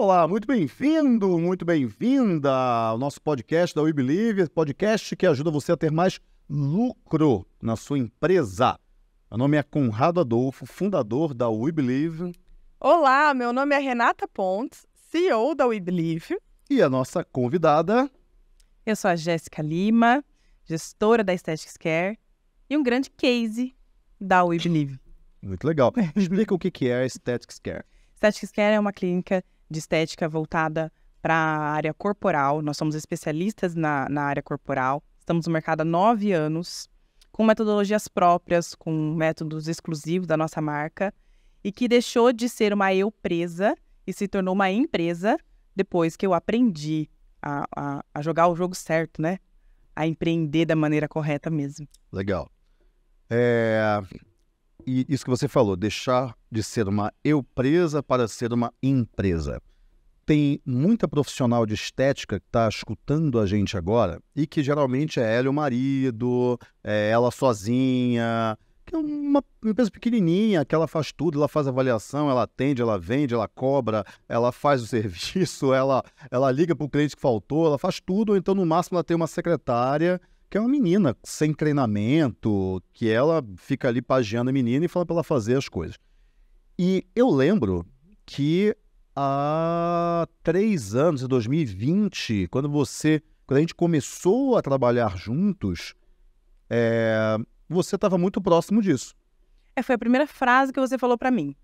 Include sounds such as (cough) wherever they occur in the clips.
Olá, muito bem-vindo, muito bem-vinda ao nosso podcast da Believe, podcast que ajuda você a ter mais lucro na sua empresa. Meu nome é Conrado Adolfo, fundador da Believe. Olá, meu nome é Renata Pontes, CEO da Believe. E a nossa convidada? Eu sou a Jéssica Lima, gestora da Aesthetics Care e um grande case da Believe. Muito legal. (laughs) Explica o que é a Aesthetics Care. Aesthetics Care é uma clínica de estética voltada para a área corporal. Nós somos especialistas na, na área corporal. Estamos no mercado há nove anos, com metodologias próprias, com métodos exclusivos da nossa marca, e que deixou de ser uma eu presa e se tornou uma empresa depois que eu aprendi a, a, a jogar o jogo certo, né? A empreender da maneira correta mesmo. Legal. É, e isso que você falou, deixar de ser uma eu presa para ser uma empresa. Tem muita profissional de estética que está escutando a gente agora e que geralmente é ela e o marido, é ela sozinha, que é uma empresa pequenininha, que ela faz tudo, ela faz avaliação, ela atende, ela vende, ela cobra, ela faz o (laughs) serviço, ela, ela liga para o cliente que faltou, ela faz tudo, ou então no máximo ela tem uma secretária que é uma menina sem treinamento, que ela fica ali pagiando a menina e fala para ela fazer as coisas. E eu lembro que há três anos, em 2020, quando você, quando a gente começou a trabalhar juntos, é, você estava muito próximo disso. É, foi a primeira frase que você falou para mim.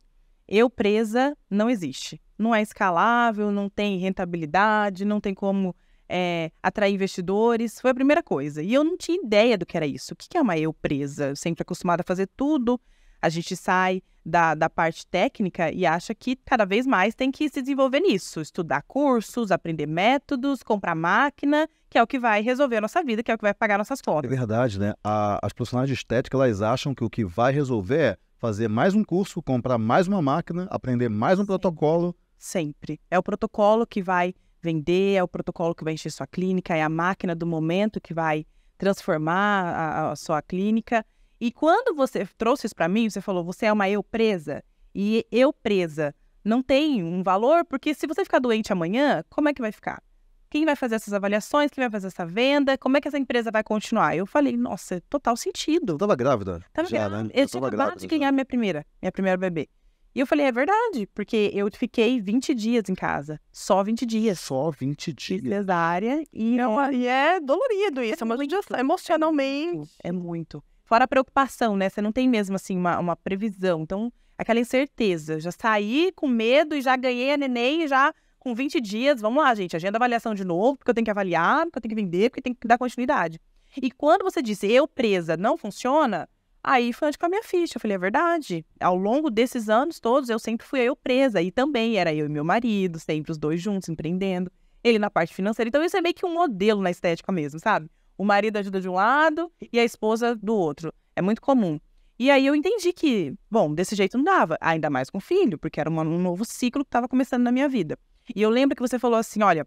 Eu presa não existe. Não é escalável, não tem rentabilidade, não tem como é, atrair investidores, foi a primeira coisa. E eu não tinha ideia do que era isso. O que é uma eu presa? Eu sempre acostumada a fazer tudo. A gente sai da, da parte técnica e acha que cada vez mais tem que se desenvolver nisso, estudar cursos, aprender métodos, comprar máquina, que é o que vai resolver a nossa vida, que é o que vai pagar nossas é contas. É verdade, né? A, as profissionais de estética, elas acham que o que vai resolver é fazer mais um curso, comprar mais uma máquina, aprender mais um Sim. protocolo. Sempre. É o protocolo que vai vender, é o protocolo que vai encher sua clínica, é a máquina do momento que vai transformar a, a sua clínica. E quando você trouxe isso para mim, você falou, você é uma eu presa. E eu presa não tem um valor, porque se você ficar doente amanhã, como é que vai ficar? Quem vai fazer essas avaliações? Quem vai fazer essa venda? Como é que essa empresa vai continuar? Eu falei, nossa, total sentido. Eu tava grávida. Tava já, né? grávida. Né? Eu, eu tinha acabado de ganhar é minha primeira, minha primeira bebê. E eu falei, é verdade, porque eu fiquei 20 dias em casa. Só 20 dias. Só 20 dias. dias cesárea e é, uma, e é dolorido isso, é uma judiação emocionalmente. É muito. Fora a preocupação, né? Você não tem mesmo, assim, uma, uma previsão. Então, aquela incerteza. Já saí com medo e já ganhei a neném já com 20 dias. Vamos lá, gente, agenda avaliação de novo, porque eu tenho que avaliar, porque eu tenho que vender, porque tem que dar continuidade. E quando você disse, eu presa, não funciona, Aí foi onde com a minha ficha. Eu falei, é verdade. Ao longo desses anos todos, eu sempre fui eu presa. E também era eu e meu marido, sempre os dois juntos, empreendendo. Ele na parte financeira. Então, isso é meio que um modelo na estética mesmo, sabe? O marido ajuda de um lado e a esposa do outro. É muito comum. E aí eu entendi que, bom, desse jeito não dava, ainda mais com filho, porque era um novo ciclo que estava começando na minha vida. E eu lembro que você falou assim: olha,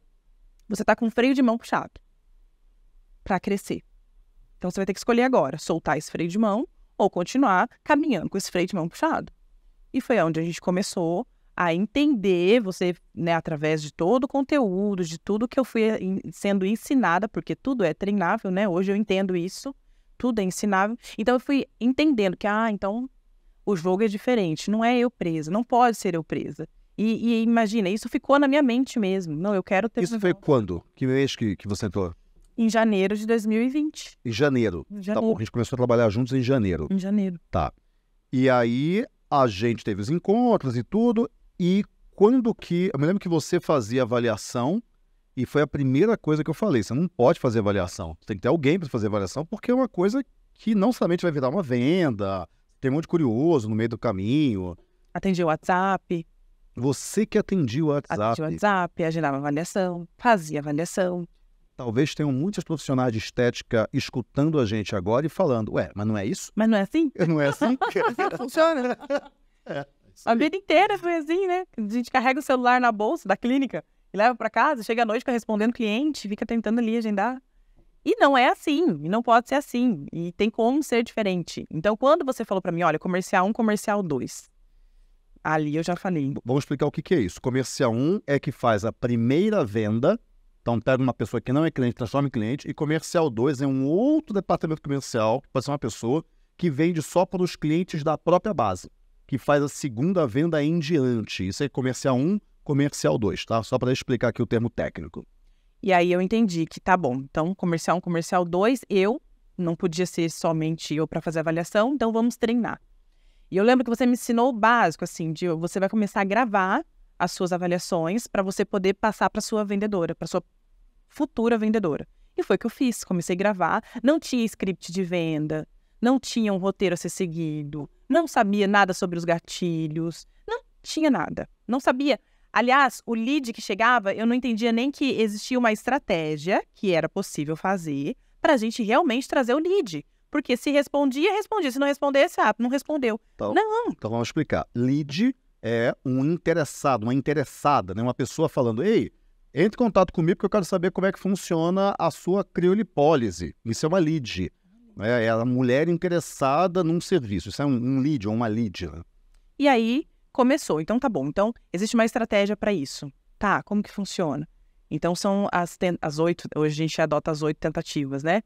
você está com um freio de mão puxado para crescer. Então você vai ter que escolher agora, soltar esse freio de mão ou continuar caminhando com esse freio de mão puxado. E foi onde a gente começou a entender, você, né, através de todo o conteúdo, de tudo que eu fui eh, sendo ensinada, porque tudo é treinável, né? Hoje eu entendo isso, tudo é ensinável. Então eu fui entendendo que, ah, então o jogo é diferente, não é eu presa, não pode ser eu presa. E, e imagina, isso ficou na minha mente mesmo. Não, eu quero ter. Isso foi quando? Que mês que, que você entrou? Em janeiro de 2020. Em janeiro. Em janeiro. Tá bom, a gente começou a trabalhar juntos em janeiro. Em janeiro. Tá. E aí a gente teve os encontros e tudo. E quando que. Eu me lembro que você fazia avaliação. E foi a primeira coisa que eu falei: você não pode fazer avaliação. Tem que ter alguém para fazer avaliação, porque é uma coisa que não somente vai virar uma venda, tem um monte de curioso no meio do caminho. Atendi o WhatsApp. Você que atendia o WhatsApp. Atendia o WhatsApp, agendava avaliação, fazia avaliação talvez tenham muitos profissionais de estética escutando a gente agora e falando, ué, mas não é isso? Mas não é assim? (laughs) Não é assim? (laughs) Funciona. Né? (laughs) É, a vida inteira foi assim, né? A gente carrega o celular na bolsa da clínica e leva para casa, chega à noite fica respondendo cliente, fica tentando ali agendar. E não é assim, e não pode ser assim, e tem como ser diferente. Então, quando você falou para mim, olha, comercial 1, comercial 2, ali eu já falei. Vamos explicar o que, que é isso. Comercial 1 é que faz a primeira venda então pega uma pessoa que não é cliente, transforma em cliente, e comercial 2 é um outro departamento comercial, pode ser uma pessoa que vende só para os clientes da própria base, que faz a segunda venda em diante. Isso é comercial 1, um, comercial 2, tá? Só para explicar aqui o termo técnico. E aí eu entendi que tá bom. Então, comercial 1, comercial 2, eu não podia ser somente eu para fazer avaliação, então vamos treinar. E eu lembro que você me ensinou o básico, assim, de você vai começar a gravar as suas avaliações para você poder passar para sua vendedora, para sua futura vendedora. E foi o que eu fiz. Comecei a gravar. Não tinha script de venda, não tinha um roteiro a ser seguido, não sabia nada sobre os gatilhos, não tinha nada. Não sabia. Aliás, o lead que chegava, eu não entendia nem que existia uma estratégia que era possível fazer para a gente realmente trazer o lead. Porque se respondia, respondia. Se não respondesse, ah, não respondeu. Então, não. Então vamos explicar. Lead é um interessado, uma interessada, né? Uma pessoa falando, ei, entre em contato comigo porque eu quero saber como é que funciona a sua criolipólise. Isso é uma lead. É, é a mulher interessada num serviço. Isso é um, um lead ou uma lead. Né? E aí começou. Então tá bom. Então existe uma estratégia para isso. Tá, como que funciona? Então são as, as oito, hoje a gente adota as oito tentativas, né?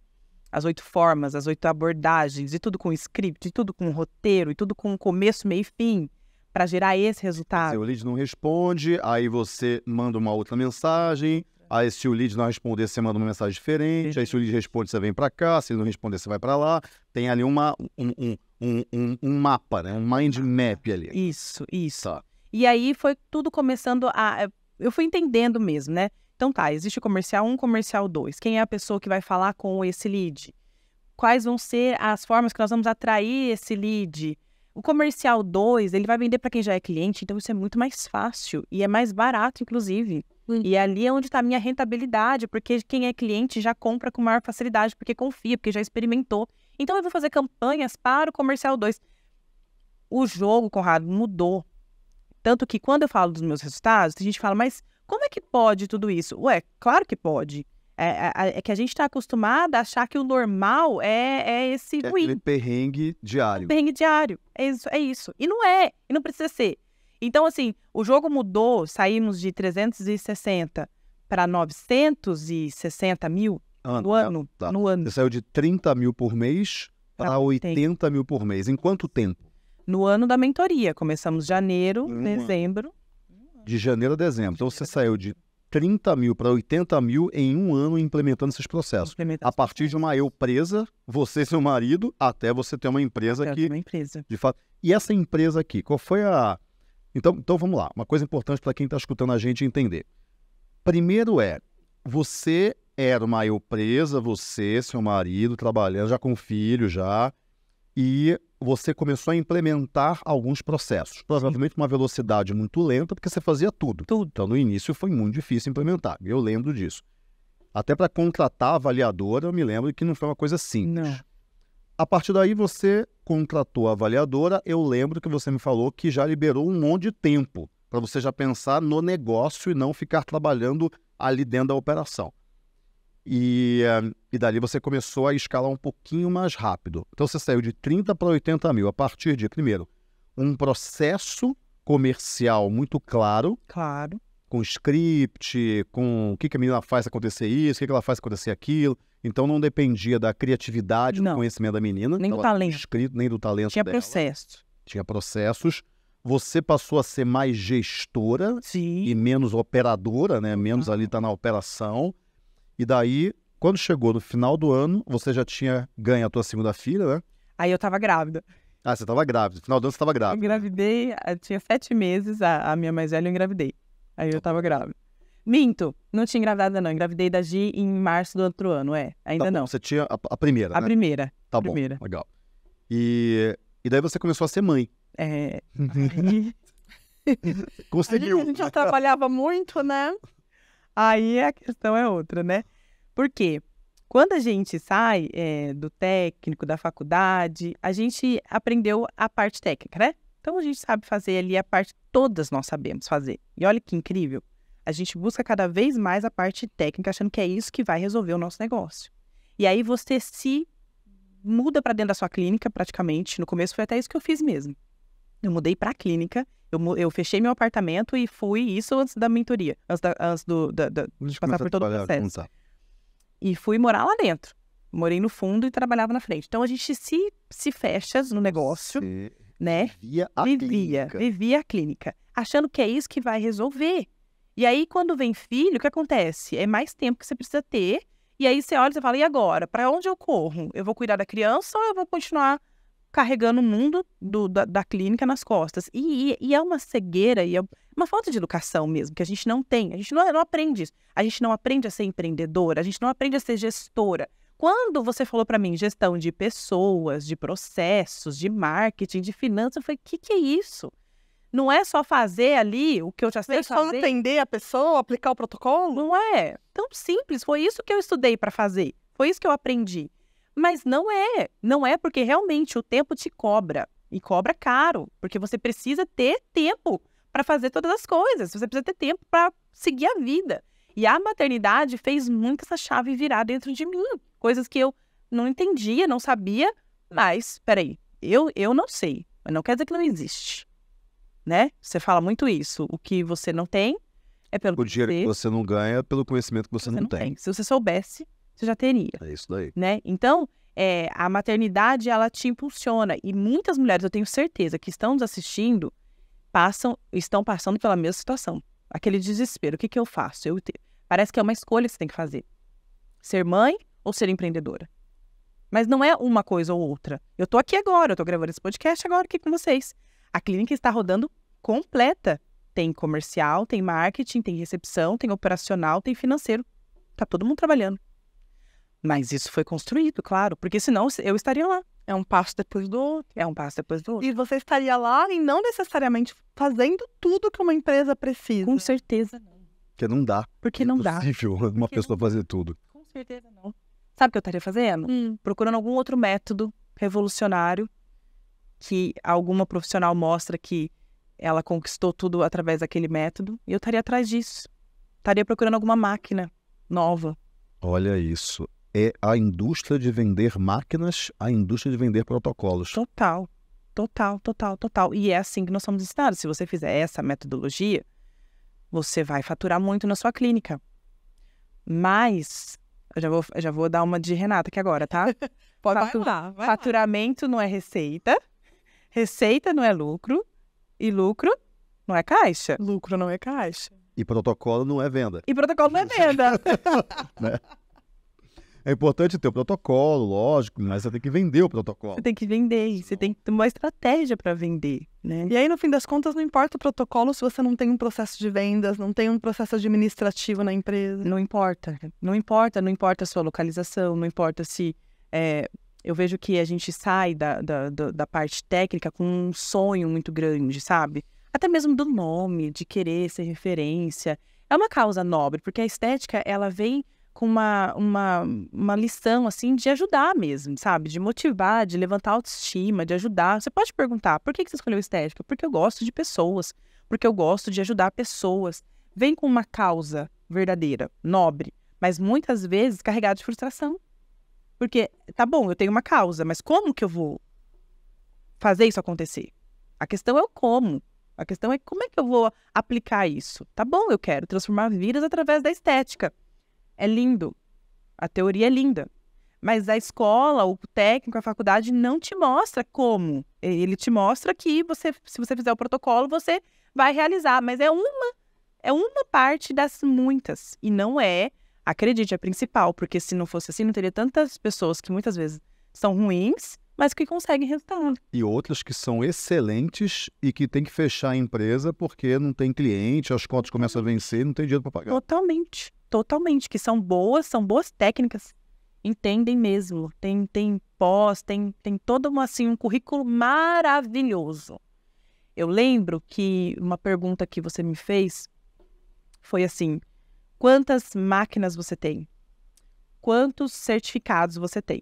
As oito formas, as oito abordagens, e tudo com script, e tudo com roteiro, e tudo com começo, meio e fim para gerar esse resultado? Se o lead não responde, aí você manda uma outra mensagem. É. Aí, se o lead não responder, você manda uma mensagem diferente. Aí, se o lead responde, você vem para cá. Se ele não responder, você vai para lá. Tem ali uma, um, um, um, um, mapa, né? um mind ah, map ali. Isso, isso. Tá. E aí foi tudo começando a. Eu fui entendendo mesmo, né? Então tá, existe comercial 1, comercial 2. Quem é a pessoa que vai falar com esse lead? Quais vão ser as formas que nós vamos atrair esse lead? O comercial 2, ele vai vender para quem já é cliente, então isso é muito mais fácil e é mais barato, inclusive. Uhum. E ali é onde está a minha rentabilidade, porque quem é cliente já compra com maior facilidade, porque confia, porque já experimentou. Então eu vou fazer campanhas para o comercial 2. O jogo, Conrado, mudou. Tanto que quando eu falo dos meus resultados, a gente fala, mas como é que pode tudo isso? Ué, claro que pode. É, é, é que a gente está acostumado a achar que o normal é, é esse é ruim. perrengue diário. perrengue diário. É isso, é isso. E não é, e não precisa ser. Então, assim, o jogo mudou, saímos de 360 para 960 mil ano, no né? ano. Tá. No ano. Você saiu de 30 mil por mês para 80 mil por mês. Em quanto tempo? No ano da mentoria. Começamos janeiro, um dezembro. Ano. De janeiro a dezembro. Então você saiu de 30 mil para 80 mil em um ano implementando esses processos. A partir de uma empresa, você e seu marido, até você ter uma empresa que. Uma empresa. De fato. E essa empresa aqui, qual foi a. Então, então vamos lá. Uma coisa importante para quem está escutando a gente entender. Primeiro é, você era uma empresa, presa, você, seu marido, trabalhando já com filho, já. E você começou a implementar alguns processos. Provavelmente uma velocidade muito lenta, porque você fazia tudo. tudo. Então, no início foi muito difícil implementar. Eu lembro disso. Até para contratar a avaliadora, eu me lembro que não foi uma coisa simples. Não. A partir daí, você contratou a avaliadora. Eu lembro que você me falou que já liberou um monte de tempo para você já pensar no negócio e não ficar trabalhando ali dentro da operação. E, eh, e dali você começou a escalar um pouquinho mais rápido. Então você saiu de 30 para 80 mil. A partir de, primeiro, um processo comercial muito claro. Claro. Com script, com o que, que a menina faz acontecer isso, o que, que ela faz acontecer aquilo. Então não dependia da criatividade, não. do conhecimento da menina. Nem do talento. Escrito, nem do talento Tinha dela. Tinha processos. Você passou a ser mais gestora Sim. e menos operadora, né? Menos ah. ali tá na operação. E daí, quando chegou no final do ano, você já tinha ganho a tua segunda filha, né? Aí eu tava grávida. Ah, você tava grávida. No final do ano você tava grávida. Eu engravidei, eh, tinha sete meses, a, a minha mais velha eu engravidei. Aí eu tava grávida. Minto, não tinha engravidado não. Engravidei da Gi em março do outro ano, é. Ainda tá bom, não. Você tinha a, a primeira, A né? primeira. Tá a bom, primeira. legal. E, e daí você começou a ser mãe. É. (laughs) Aí... Conseguiu. A gente, a gente já trabalhava muito, né? Aí a questão é outra, né? Por quê? Quando a gente sai é, do técnico, da faculdade, a gente aprendeu a parte técnica, né? Então a gente sabe fazer ali a parte, todas nós sabemos fazer. E olha que incrível, a gente busca cada vez mais a parte técnica, achando que é isso que vai resolver o nosso negócio. E aí você se muda para dentro da sua clínica, praticamente. No começo foi até isso que eu fiz mesmo. Eu mudei para a clínica, eu, eu fechei meu apartamento e fui, isso antes da mentoria, antes, da, antes do, da, da, de passar por todo o processo. E fui morar lá dentro. Morei no fundo e trabalhava na frente. Então a gente se, se fecha no negócio, Você né? Vivia a vivia, clínica. Vivia a clínica. Achando que é isso que vai resolver. E aí, quando vem filho, o que acontece? É mais tempo que você precisa ter. E aí você olha e fala, e agora? Para onde eu corro? Eu vou cuidar da criança ou eu vou continuar carregando o mundo do, da, da, clínica nas costas. E, e, é uma cegueira e é uma falta de educação mesmo, que a gente não tem. A gente não, não aprende isso. A gente não aprende a ser empreendedora, a gente não aprende a ser gestora. Quando você falou para mim gestão de pessoas, de processos, de marketing, de finanças, eu falei, o que, que é isso? Não é só fazer ali o que eu já sei é só fazer. só entender a pessoa, aplicar o protocolo? Não é. Tão simples. Foi isso que eu estudei para fazer. Foi isso que eu aprendi. Mas não é, não é porque realmente o tempo te cobra e cobra caro, porque você precisa ter tempo para fazer todas as coisas, você precisa ter tempo para seguir a vida. E a maternidade fez muito essa chave virar dentro de mim, coisas que eu não entendia, não sabia, mas peraí, eu eu não sei, mas não quer dizer que não existe, né? Você fala muito isso, o que você não tem é pelo o dinheiro você... que você não ganha, é pelo conhecimento que você, você não, não tem. tem. Se você soubesse, você já teria. É isso daí. Né? Então, é, a maternidade, ela te impulsiona. E muitas mulheres, eu tenho certeza, que estão nos assistindo, passam, estão passando pela mesma situação. Aquele desespero. O que, que eu faço? Eu te... Parece que é uma escolha que você tem que fazer. Ser mãe ou ser empreendedora? Mas não é uma coisa ou outra. Eu tô aqui agora, eu tô gravando esse podcast agora aqui com vocês. A clínica está rodando completa. Tem comercial, tem marketing, tem recepção, tem operacional, tem financeiro. Tá todo mundo trabalhando. Mas isso foi construído, claro, porque senão eu estaria lá. É um passo depois do outro. É um passo depois do outro. E você estaria lá e não necessariamente fazendo tudo que uma empresa precisa. Com certeza não. Porque não dá. Porque é não dá. É impossível (laughs) uma porque pessoa não... fazer tudo. Com certeza não. Sabe o que eu estaria fazendo? Hum. Procurando algum outro método revolucionário que alguma profissional mostra que ela conquistou tudo através daquele método. E eu estaria atrás disso. Estaria procurando alguma máquina nova. Olha isso é a indústria de vender máquinas, a indústria de vender protocolos. Total, total, total, total. E é assim que nós somos ensinados. Se você fizer essa metodologia, você vai faturar muito na sua clínica. Mas, eu já vou, já vou dar uma de Renata aqui agora, tá? (laughs) Pode falar. vai lá, Faturamento lá. não é receita, receita não é lucro, e lucro não é caixa. Lucro não é caixa. E protocolo não é venda. E protocolo não é venda. (laughs) (laughs) né? É importante ter o protocolo, lógico, mas você tem que vender o protocolo. Você tem que vender, você tem que ter uma estratégia para vender, né? E aí, no fim das contas, não importa o protocolo se você não tem um processo de vendas, não tem um processo administrativo na empresa. Não importa. Não importa, não importa a sua localização, não importa se. É, eu vejo que a gente sai da, da, da parte técnica com um sonho muito grande, sabe? Até mesmo do nome, de querer ser referência. É uma causa nobre, porque a estética, ela vem com uma, uma, uma lição, assim, de ajudar mesmo, sabe? De motivar, de levantar a autoestima, de ajudar. Você pode perguntar, por que você escolheu estética? Porque eu gosto de pessoas, porque eu gosto de ajudar pessoas. Vem com uma causa verdadeira, nobre, mas muitas vezes carregada de frustração. Porque, tá bom, eu tenho uma causa, mas como que eu vou fazer isso acontecer? A questão é o como. A questão é como é que eu vou aplicar isso. Tá bom, eu quero transformar vidas através da estética. É lindo. A teoria é linda. Mas a escola, o técnico, a faculdade não te mostra como. Ele te mostra que você, se você fizer o protocolo, você vai realizar. Mas é uma, é uma parte das muitas. E não é, acredite, a principal. Porque se não fosse assim, não teria tantas pessoas que muitas vezes são ruins mas que conseguem resultado. E outras que são excelentes e que tem que fechar a empresa porque não tem cliente, as contas começam a vencer, não tem dinheiro para pagar. Totalmente, totalmente, que são boas, são boas técnicas, entendem mesmo, tem tem pós, tem tem todo um assim um currículo maravilhoso. Eu lembro que uma pergunta que você me fez foi assim: quantas máquinas você tem? Quantos certificados você tem?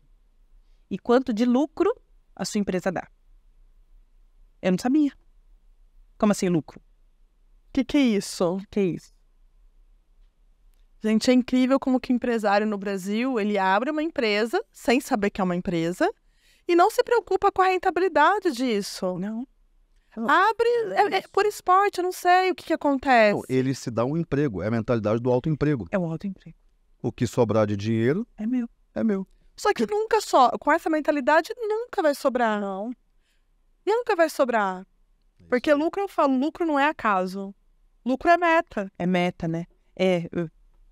e quanto de lucro a sua empresa dá. Eu não sabia. Como assim lucro? O que, que é isso? O que, é isso? Gente, é incrível como que empresário no Brasil, ele abre uma empresa sem saber que é uma empresa e não se preocupa com a rentabilidade disso. Não. Abre, é, é, por esporte, eu não sei o que, que acontece. Não, ele se dá um emprego, é a mentalidade do autoemprego. É o autoemprego. O que sobrar de dinheiro... É meu. É meu. Só que nunca só, com essa mentalidade, nunca vai sobrar, não. Nunca vai sobrar. É Porque lucro, eu falo, lucro não é acaso. Lucro é meta. É meta, né? É, eu,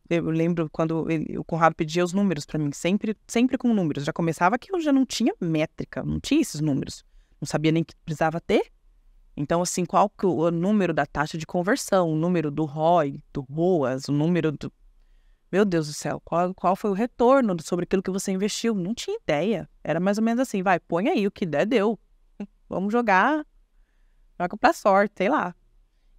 eu lembro quando ele, o Conrado pedia os números para mim, sempre, sempre com números. Já começava que eu já não tinha métrica, não tinha esses números. Não sabia nem que precisava ter. Então, assim, qual que o, o número da taxa de conversão, o número do ROI, do ROAS, o número do, meu Deus do céu, qual, qual foi o retorno sobre aquilo que você investiu? Não tinha ideia. Era mais ou menos assim, vai, põe aí o que der, deu. Vamos jogar, joga pra sorte, sei lá.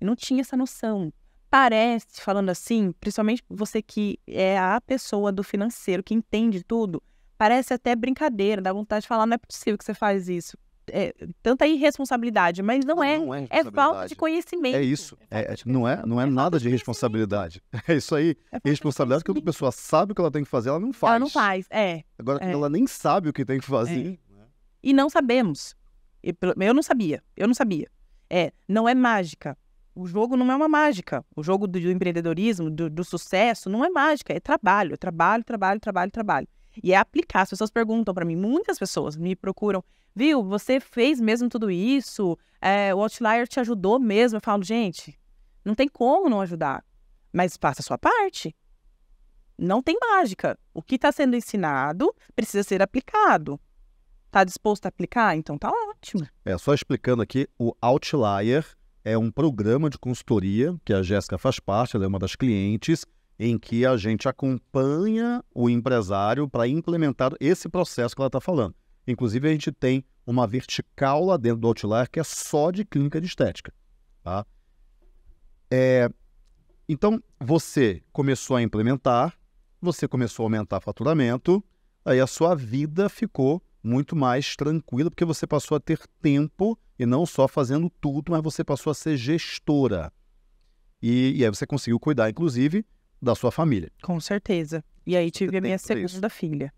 E não tinha essa noção. Parece, falando assim, principalmente você que é a pessoa do financeiro, que entende tudo, parece até brincadeira, dá vontade de falar, não é possível que você faz isso é, tanta irresponsabilidade, mas não, não é. Não é, é falta de conhecimento. É isso. É, é não é, não é, é nada de responsabilidade. É isso aí. É responsabilidade que a pessoa sabe o que ela tem que fazer, ela não faz. Ela não faz, é. Agora, é. ela nem sabe o que tem que fazer. Né? E não sabemos. Eu não sabia. Eu não sabia. É, não é mágica. O jogo não é uma mágica. O jogo do, empreendedorismo, do, do sucesso, não é mágica. É trabalho, trabalho, trabalho, trabalho, trabalho. E é aplicar. As pessoas perguntam para mim, muitas pessoas me procuram, viu, você fez mesmo tudo isso? É, o Outlier te ajudou mesmo? Eu falo, gente, não tem como não ajudar, mas faça a sua parte. Não tem mágica. O que está sendo ensinado precisa ser aplicado. Está disposto a aplicar? Então tá ótimo. É, só explicando aqui, o Outlier é um programa de consultoria que a Jéssica faz parte, ela é uma das clientes, em que a gente acompanha o empresário para implementar esse processo que ela está falando. Inclusive, a gente tem uma vertical lá dentro do Outlier que é só de clínica de estética. Tá? É, então, você começou a implementar, você começou a aumentar faturamento, aí a sua vida ficou muito mais tranquila, porque você passou a ter tempo e não só fazendo tudo, mas você passou a ser gestora. E, e aí você conseguiu cuidar, inclusive, da sua família. Com certeza. E aí tive a minha segunda isso. filha.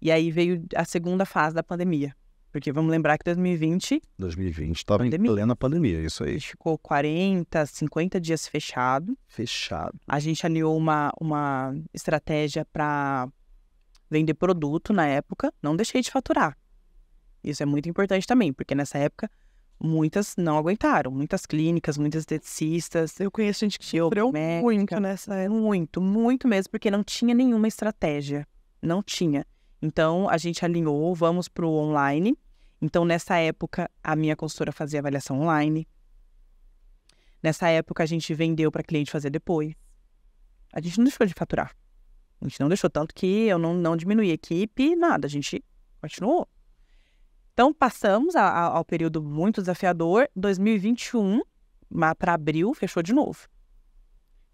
E aí veio a segunda fase da pandemia. Porque vamos lembrar que 2020. 2020 estava em plena pandemia, isso aí. A gente ficou 40, 50 dias fechado. Fechado. A gente alinhou uma, uma estratégia para vender produto na época. Não deixei de faturar. Isso é muito importante também, porque nessa época muitas não aguentaram. Muitas clínicas, muitas esteticistas. Eu conheço gente que sofreu muito nessa época. Muito, muito mesmo, porque não tinha nenhuma estratégia. Não tinha. Então, a gente alinhou, vamos para o online. Então, nessa época, a minha consultora fazia avaliação online. Nessa época, a gente vendeu para cliente fazer depois. A gente não deixou de faturar. A gente não deixou tanto que eu não, não diminuí a equipe, nada. A gente continuou. Então, passamos a, a, ao período muito desafiador. 2021, para abril, fechou de novo.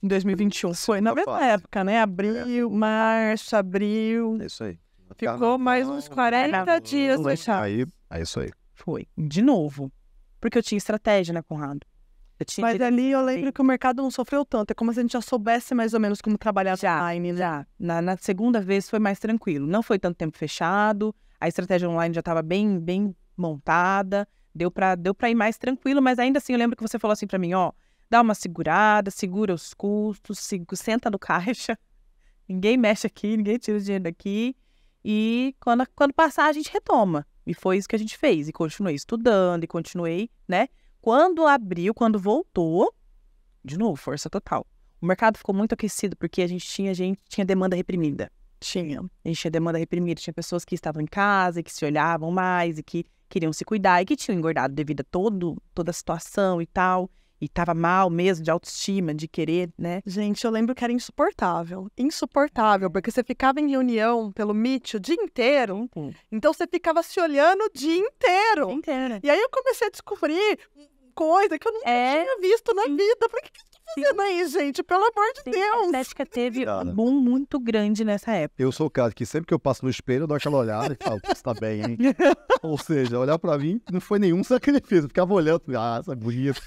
Em 2021, foi na tá mesma fácil. época, né? Abril, é. março, abril. É isso aí. Tá Ficou mais uns 40 dias fechado. É aí, é isso aí. Foi. De novo. Porque eu tinha estratégia, né, Conrado? Mas ali eu lembro que o mercado não sofreu tanto. É como se a gente já soubesse mais ou menos como trabalhar já, online. Né? Já. Na, na, segunda vez foi mais tranquilo. Não foi tanto tempo fechado a estratégia online já estava bem, bem montada, deu para deu ir mais tranquilo, mas ainda assim eu lembro que você falou assim para mim, ó, dá uma segurada, segura os custos, se, senta no (laughs) caixa, ninguém mexe aqui, ninguém tira o dinheiro daqui, e quando, quando passar a gente retoma. E foi isso que a gente fez, e continuei estudando, e continuei, né? Quando abriu, quando voltou, de novo, força total. O mercado ficou muito aquecido porque a gente tinha gente tinha demanda reprimida. Tinha. tinha demanda reprimida. Tinha pessoas que estavam em casa e que se olhavam mais e que queriam se cuidar e que tinham engordado devido a todo, toda a situação e tal. E tava mal mesmo, de autoestima, de querer, né? Gente, eu lembro que era insuportável. Insuportável, porque você ficava em reunião pelo Meet o dia inteiro. Uhum. Então você ficava se olhando o dia inteiro. Inteiro. E aí eu comecei a descobrir coisa que eu nunca é... tinha visto na vida. Por que, que fazendo aí, gente? Pelo amor de Sim, Deus. A estética teve Cara, um boom muito grande nessa época. Eu sou o cara que sempre que eu passo no espelho, eu dou aquela olhada e falo, está bem, hein? (laughs) Ou seja, olhar pra mim não foi nenhum sacrifício. Eu ficava olhando, ah, essa é bonita.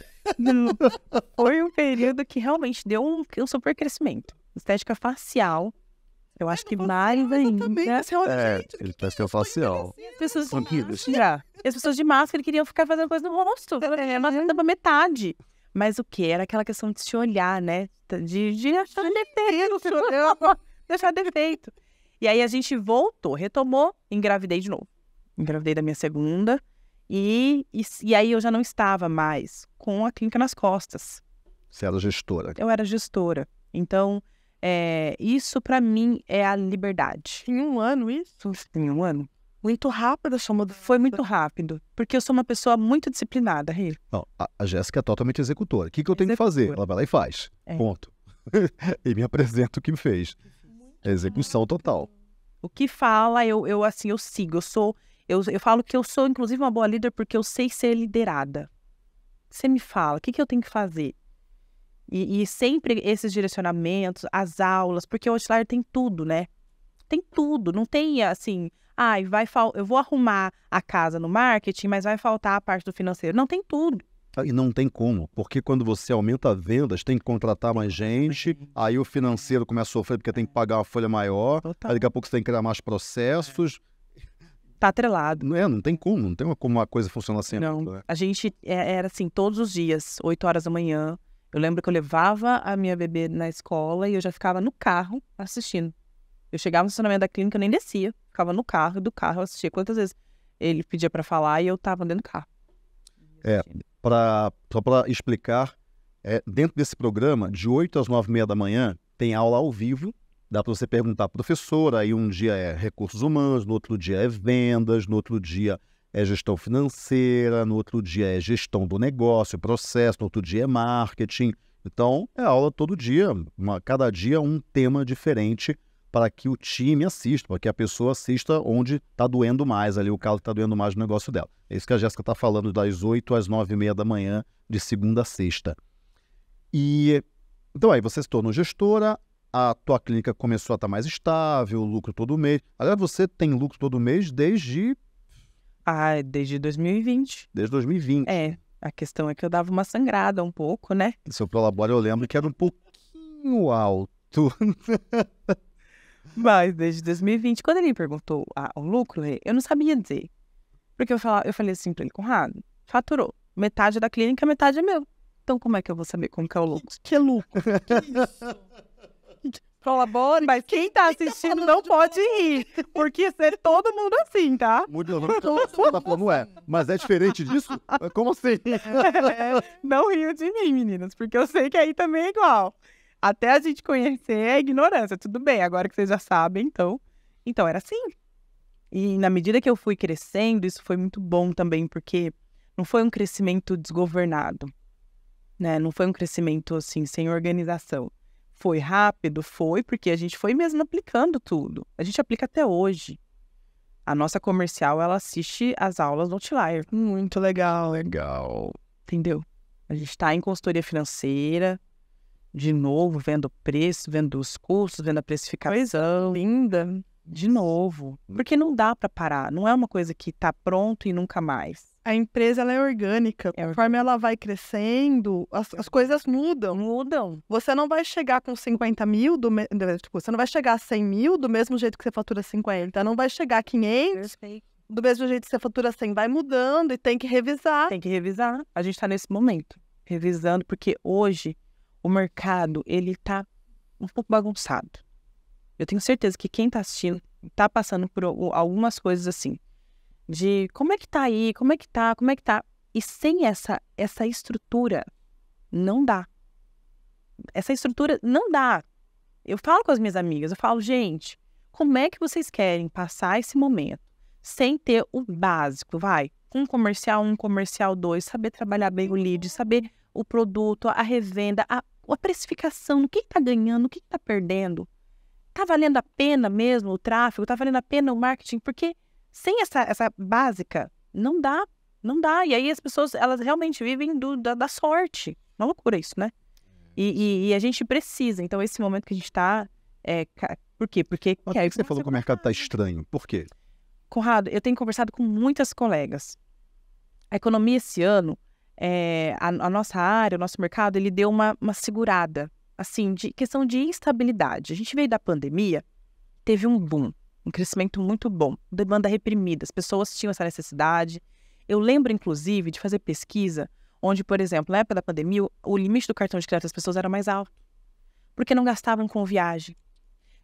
Foi um período que realmente deu um, um super crescimento. Estética facial. Eu acho eu que mais ainda. Também, né? é, ele tá é seu facial. As pessoas, de máscara. Assim. As pessoas de máscara queriam ficar fazendo coisa no rosto. mas dá pra metade. Mas o que? Era aquela questão de se olhar, né? De, de achar defeito, né? (laughs) de achar defeito. E aí a gente voltou, retomou, engravidei de novo. Engravidei da minha segunda. E, e, e, aí eu já não estava mais com a clínica nas costas. Você era gestora? Eu era gestora. Então, é, isso para mim é a liberdade. Em um ano isso? Em um ano muito rápido essa mudança. Foi muito rápido, porque eu sou uma pessoa muito disciplinada, Rê. Não, a, a Jéssica é totalmente executora. O que, que eu tenho executora. que fazer? Ela vai lá e faz. É. Ponto. (laughs) e me apresenta o que fez. É execução total. O que fala, eu, eu assim, eu sigo. Eu sou, eu, eu falo que eu sou, inclusive, uma boa líder porque eu sei ser liderada. Você me fala, o que, que eu tenho que fazer? E, e sempre esses direcionamentos, as aulas, porque o Outlier tem tudo, né? Tem tudo, não tem assim, ai, ah, vai fal... eu vou arrumar a casa no marketing, mas vai faltar a parte do financeiro. Não tem tudo. Ah, e não tem como, porque quando você aumenta vendas, tem que contratar mais gente, aí o financeiro começa a sofrer porque tem que pagar uma folha maior, Total. aí daqui a pouco você tem que criar mais processos. É. Tá atrelado. Não é, não tem como, não tem como uma coisa funcionar sempre. Não, né? a gente é, era assim todos os dias, 8 horas da manhã. Eu lembro que eu levava a minha bebê na escola e eu já ficava no carro assistindo. Eu chegava no estacionamento da clínica, eu nem descia ficava no carro, do carro eu assistia quantas vezes ele pedia para falar e eu tava dentro do carro. É, pra, só para explicar, é, dentro desse programa, de 8 às 9 e meia da manhã, tem aula ao vivo. Dá para você perguntar à professora, aí um dia é recursos humanos, no outro dia é vendas, no outro dia é gestão financeira, no outro dia é gestão do negócio, processo, no outro dia é marketing. Então, é aula todo dia, uma, cada dia um tema diferente para que o time assista, para que a pessoa assista onde está doendo mais ali, o calo está doendo mais no negócio dela. É isso que a Jéssica está falando das 8 às 9 e meia da manhã, de segunda a sexta. E então aí você se tornou gestora, a tua clínica começou a estar tá mais estável, lucro todo mês. Aliás, você tem lucro todo mês desde. Ah, desde 2020. Desde 2020. É. A questão é que eu dava uma sangrada um pouco, né? Seu prolabore eu lembro que era um pouquinho alto. (laughs) Mas desde 2020, quando ele me perguntou ah, o lucro, eu não sabia dizer. Porque eu, falava, eu falei assim para ele, Conrado, faturou. Metade da clínica, metade é meu. Então como é que eu vou saber como que é o lucro? Que, que é lucro? Que é isso? Colabore, (laughs) mas quem tá, tá assistindo não pode rir. Porque ser é todo mundo assim, tá? Muito não, não é. Mas é assim. diferente disso? Como assim? (laughs) É, não rio de mim, meninas, porque eu sei que aí também é igual. Até a gente conhecer a é ignorância. Tudo bem, agora que vocês já sabem, então. Então era assim. E na medida que eu fui crescendo, isso foi muito bom também, porque não foi um crescimento desgovernado, né? Não foi um crescimento assim sem organização. Foi rápido, foi porque a gente foi mesmo aplicando tudo. A gente aplica até hoje. A nossa comercial, ela assiste as aulas do Outlier. Muito legal, legal. Entendeu? A gente está em consultoria financeira, de novo, vendo o preço, vendo os custos, vendo a precificação. linda. De novo. Porque não dá para parar, não é uma coisa que está pronto e nunca mais. A empresa ela é orgânica. É Conforme ela vai crescendo, as, as, coisas mudam. Mudam. Você não vai chegar com 50 mil do mesmo tipo, Você não vai chegar a 100 mil do mesmo jeito que você fatura 50. Não vai chegar a 500 do mesmo jeito que você fatura 100. Vai mudando e tem que revisar. Tem que revisar. A gente está nesse momento. Revisando, porque hoje o mercado ele tá um pouco bagunçado. Eu tenho certeza que quem está assistindo está passando por algumas coisas assim, de como é que tá aí, como é que tá, como é que tá. E sem essa, essa estrutura, não dá. Essa estrutura não dá. Eu falo com as minhas amigas, eu falo, gente, como é que vocês querem passar esse momento sem ter o básico, vai? Um comercial, um comercial, dois, saber trabalhar bem o lead, saber o produto, a revenda, a a precificação, no que está ganhando, o que está perdendo. Está valendo a pena mesmo o tráfego? Está valendo a pena o marketing? Porque sem essa, essa básica, não dá, não dá. E aí as pessoas, elas realmente vivem do, da, da sorte. Uma loucura isso, né? E, e, e, a gente precisa. Então, esse momento que a gente está... É, por quê? Porque... Por que você falou que o mercado está estranho? Por quê? Conrado, eu tenho conversado com muitas colegas. A economia esse ano é, a, a, nossa área, o nosso mercado, ele deu uma, uma segurada, assim, de questão de instabilidade. A gente veio da pandemia, teve um boom, um crescimento muito bom, demanda reprimida, as pessoas tinham essa necessidade. Eu lembro, inclusive, de fazer pesquisa onde, por exemplo, na época da pandemia, o, o limite do cartão de crédito das pessoas era mais alto, porque não gastavam com viagem.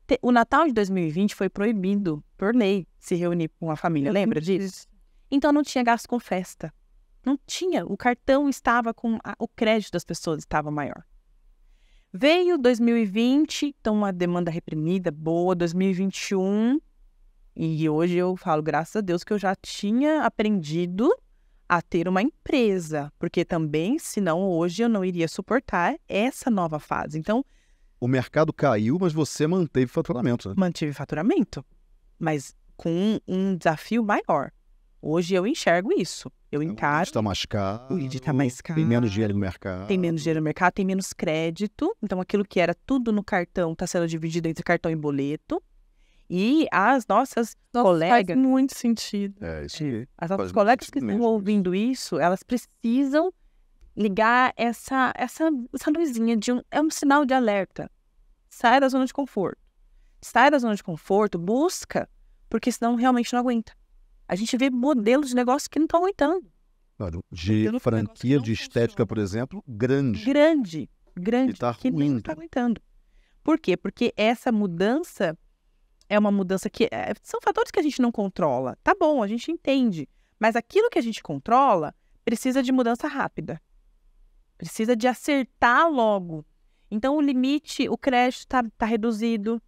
Te, o Natal de 2020 foi proibido, por lei, se reunir com a família, lembra disso? Então não tinha gasto com festa. Não tinha. O cartão estava com. A, o crédito das pessoas estava maior. Veio 2020, então uma demanda reprimida boa. 2021. E hoje eu falo, graças a Deus, que eu já tinha aprendido a ter uma empresa, porque também, senão hoje eu não iria suportar essa nova fase. Então. O mercado caiu, mas você manteve faturamento. Né? Mantive faturamento, mas com um desafio maior. Hoje eu enxergo isso. Eu é encaro. O está mais caro. O lead está mais caro. Tem menos dinheiro no mercado. Tem menos dinheiro no mercado, tem menos crédito. Então, aquilo que era tudo no cartão está sendo dividido entre cartão e boleto. E as nossas Nossa, colegas. Faz muito sentido. É, isso é, As nossas colegas que estão ouvindo isso, elas precisam ligar essa, essa, essa luzinha de um. É um sinal de alerta. Sai da zona de conforto. Sai da zona de conforto, busca, porque senão realmente não aguenta. A gente vê modelos de negócio que não estão aguentando. Claro, de franquia de estética, funciona. por exemplo, grande. Grande, grande, e tá que ruim. não está aguentando. Por quê? Porque essa mudança é uma mudança que é, são fatores que a gente não controla. Tá bom, a gente entende, mas aquilo que a gente controla precisa de mudança rápida. Precisa de acertar logo. Então o limite, o crédito está tá reduzido.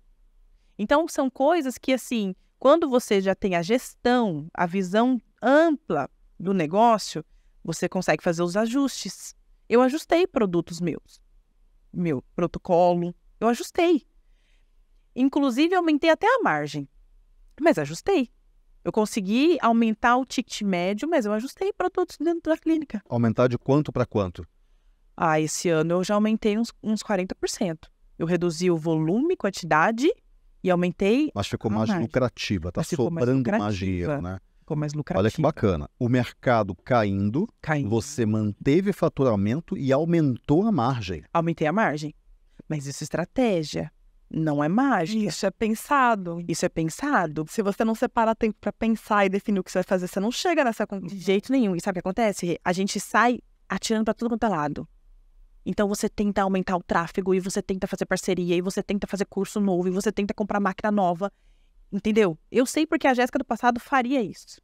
Então são coisas que assim, quando você já tem a gestão, a visão ampla do negócio, você consegue fazer os ajustes. Eu ajustei produtos meus, meu protocolo, eu ajustei. Inclusive, aumentei até a margem, mas ajustei. Eu consegui aumentar o ticket médio, mas eu ajustei produtos dentro da clínica. Aumentar de quanto para quanto? Ah, esse ano eu já aumentei uns, uns 40%. Eu reduzi o volume, quantidade e aumentei. Mas ficou mais margem. lucrativa, tá sobrando mais, mais, dinheiro, né? Ficou mais lucrativa. Olha que bacana. O mercado caindo, caindo, você manteve faturamento e aumentou a margem. Aumentei a margem. Mas isso é estratégia. Não é mágica. Isso é pensado. Isso é pensado. Se você não separa tempo para pensar e definir o que você vai fazer, você não chega nessa conclusão. De jeito nenhum. E sabe o que acontece? A gente sai atirando para tudo quanto é lado. Então você tenta aumentar o tráfego e você tenta fazer parceria e você tenta fazer curso novo e você tenta comprar máquina nova. Entendeu? Eu sei porque a Jéssica do passado faria isso.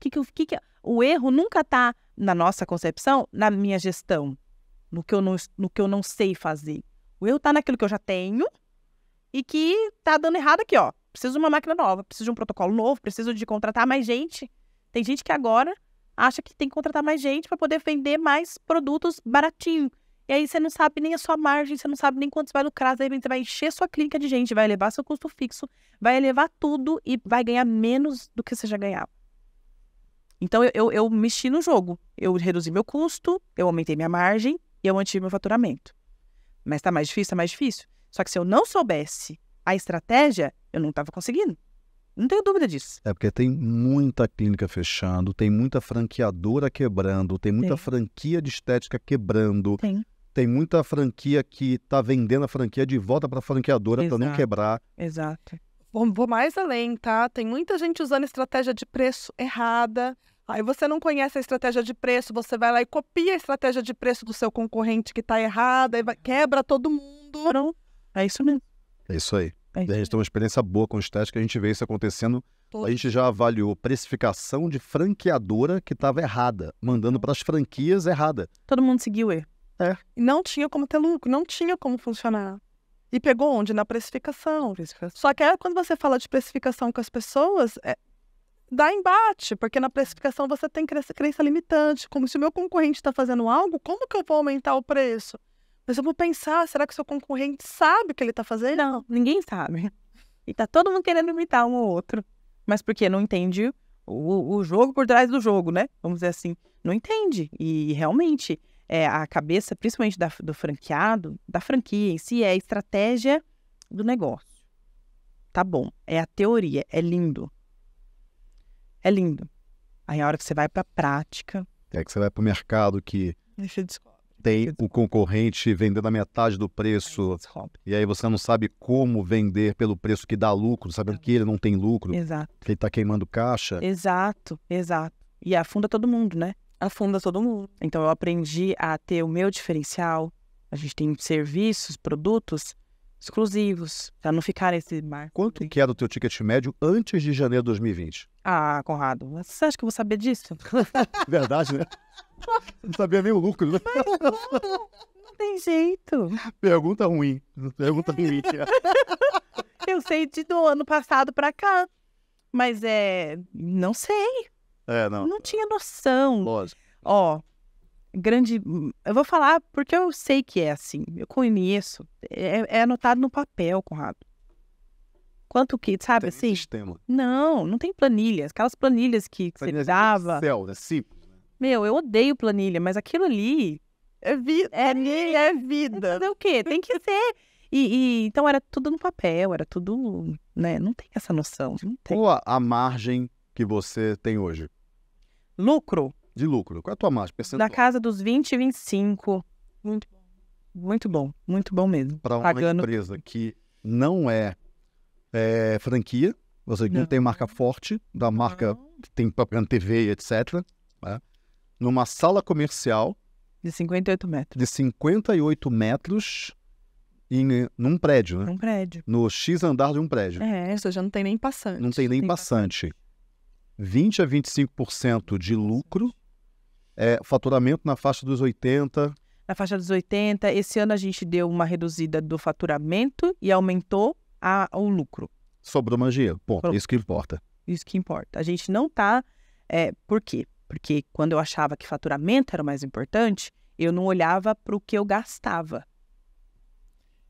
Que que, que que, o erro nunca está na nossa concepção, na minha gestão, no que eu não, no que eu não sei fazer. O erro está naquilo que eu já tenho e que está dando errado aqui, ó. Preciso de uma máquina nova, preciso de um protocolo novo, preciso de contratar mais gente. Tem gente que agora acha que tem que contratar mais gente para poder vender mais produtos baratinho. E aí você não sabe nem a sua margem, você não sabe nem quanto você vai lucrar, de repente você vai encher sua clínica de gente, vai elevar seu custo fixo, vai elevar tudo e vai ganhar menos do que você já ganhava. Então eu, eu, eu mexi no jogo. Eu reduzi meu custo, eu aumentei minha margem e eu mantive meu faturamento. Mas tá mais difícil, tá mais difícil. Só que se eu não soubesse a estratégia, eu não tava conseguindo. Não tenho dúvida disso. É porque tem muita clínica fechando, tem muita franqueadora quebrando, tem muita tem. franquia de estética quebrando. Tem tem muita franquia que está vendendo a franquia de volta para a franqueadora para não quebrar. Exato. Bom, vou mais além, tá? Tem muita gente usando estratégia de preço errada. Aí você não conhece a estratégia de preço, você vai lá e copia a estratégia de preço do seu concorrente que está errada, e quebra todo mundo. Não. É isso mesmo. É isso aí. É isso a gente tem uma experiência boa com que a gente vê isso acontecendo. Todo. A gente já avaliou precificação de franqueadora que estava errada, mandando para as franquias errada. Todo mundo seguiu E. É. E não tinha como ter lucro, não tinha como funcionar. E pegou onde? Na precificação. precificação. Só que é quando você fala de precificação com as pessoas, é... dá embate, porque na precificação você tem crença, crença limitante. Como se o meu concorrente está fazendo algo, como que eu vou aumentar o preço? Mas eu vou pensar, será que o seu concorrente sabe o que ele está fazendo? Não, ninguém sabe. E tá todo mundo querendo imitar um ou outro. Mas porque não entende o, o jogo por trás do jogo, né? Vamos dizer assim. Não entende. E realmente, é, a cabeça, principalmente da, do franqueado, da franquia em si, é a estratégia do negócio. Tá bom, é a teoria, é lindo. É lindo. Aí a hora que você vai para a prática. É que você vai para o mercado que tem o concorrente vendendo a metade do preço. E aí você não sabe como vender pelo preço que dá lucro, sabendo que ele não tem lucro. Exato. Que ele está queimando caixa. Exato, exato. E afunda todo mundo, né? afunda todo mundo. Então eu aprendi a ter o meu diferencial. A gente tem serviços, produtos exclusivos, para não ficar esse mar. Quanto que era é o teu ticket médio antes de janeiro de 2020? Ah, Conrado, você acha que eu vou saber disso? (laughs) Verdade, né? (laughs) Não sabia nem o lucro, né? Mas, não, não tem jeito. Pergunta ruim. Pergunta ruim. (laughs) eu sei de do ano passado para cá. Mas é. Não sei. É, não. Não tinha noção. Lógico. Ó, grande. Eu vou falar porque eu sei que é assim. Eu conheço. É, é anotado no papel, Conrado. Quanto que, sabe tem assim? Sistema. Não, não tem planilhas. Aquelas planilhas que, que planilhas você dava. Céu, né? né? Meu, eu odeio planilha, mas aquilo ali. É, é, é, é vida. É, é vida. Fazer o quê? Tem que ser. E, e, então era tudo no papel, era tudo, né? Não tem essa noção. Não tem. Qual a margem que você tem hoje? Lucro? De lucro. Qual é a tua margem? Percentual? Na casa dos 20, 25. Muito bom. Muito bom, muito bom mesmo. Para uma Pagando... empresa que não é, é franquia, ou seja, não. não. tem marca forte, da marca não. que tem na TV, etc. Né? Numa sala comercial. De 58 metros. De 58 metros em, num prédio, né? Num prédio. No X andar de um prédio. É, isso já não tem nem passante. Não tem nem não tem passante. passante. 20 a 25% de lucro, é, faturamento na faixa dos 80. Na faixa dos 80, esse ano a gente deu uma reduzida do faturamento e aumentou a, o lucro. Sobrou magia dinheiro, ponto. Isso que importa. Isso que importa. A gente não está É, por quê? Porque quando eu achava que faturamento era o mais importante, eu não olhava para o que eu gastava.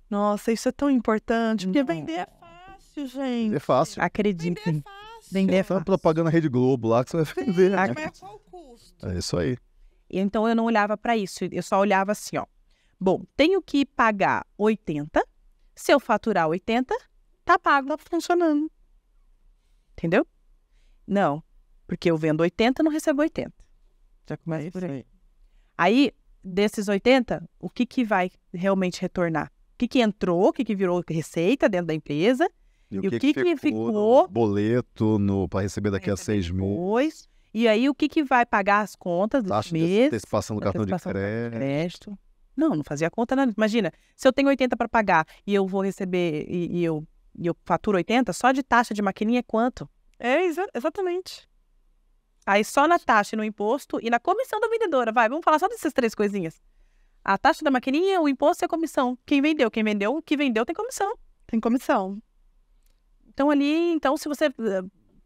Nossa, isso é tão importante, porque vender é fácil, gente. É fácil. Acreditem. Vender é fácil. Vender Você faz propaganda Rede Globo lá que você vai (laughs) vender. Sim, né? mas é a custo? É isso aí. Então eu não olhava para isso, eu só olhava assim, ó. Bom, tenho que pagar 80. Se eu faturar 80, tá pago, tá funcionando. Entendeu? Não, porque eu vendo 80, não recebo 80. Já começa é por aí. aí. Aí, desses 80, o que que vai realmente retornar? O que que entrou, o que que virou receita dentro da empresa e o, e que, que, que, ficou? ficou no boleto no para receber daqui a seis meses. E aí o que, que vai pagar as contas do Taxa mês? De antecipação do cartão de crédito. crédito. Não, não fazia conta nada. Né? Imagina, se eu tenho 80 para pagar e eu vou receber e, e, eu, e eu faturo 80, só de taxa de maquininha é quanto? É, exa exatamente. Aí só na taxa, no imposto e na comissão da vendedora, vai, vamos falar só dessas três coisinhas. A taxa da maquininha, o imposto e a comissão. Quem vendeu, quem vendeu, o que vendeu tem comissão. Tem comissão estão ali, então se você. Eh,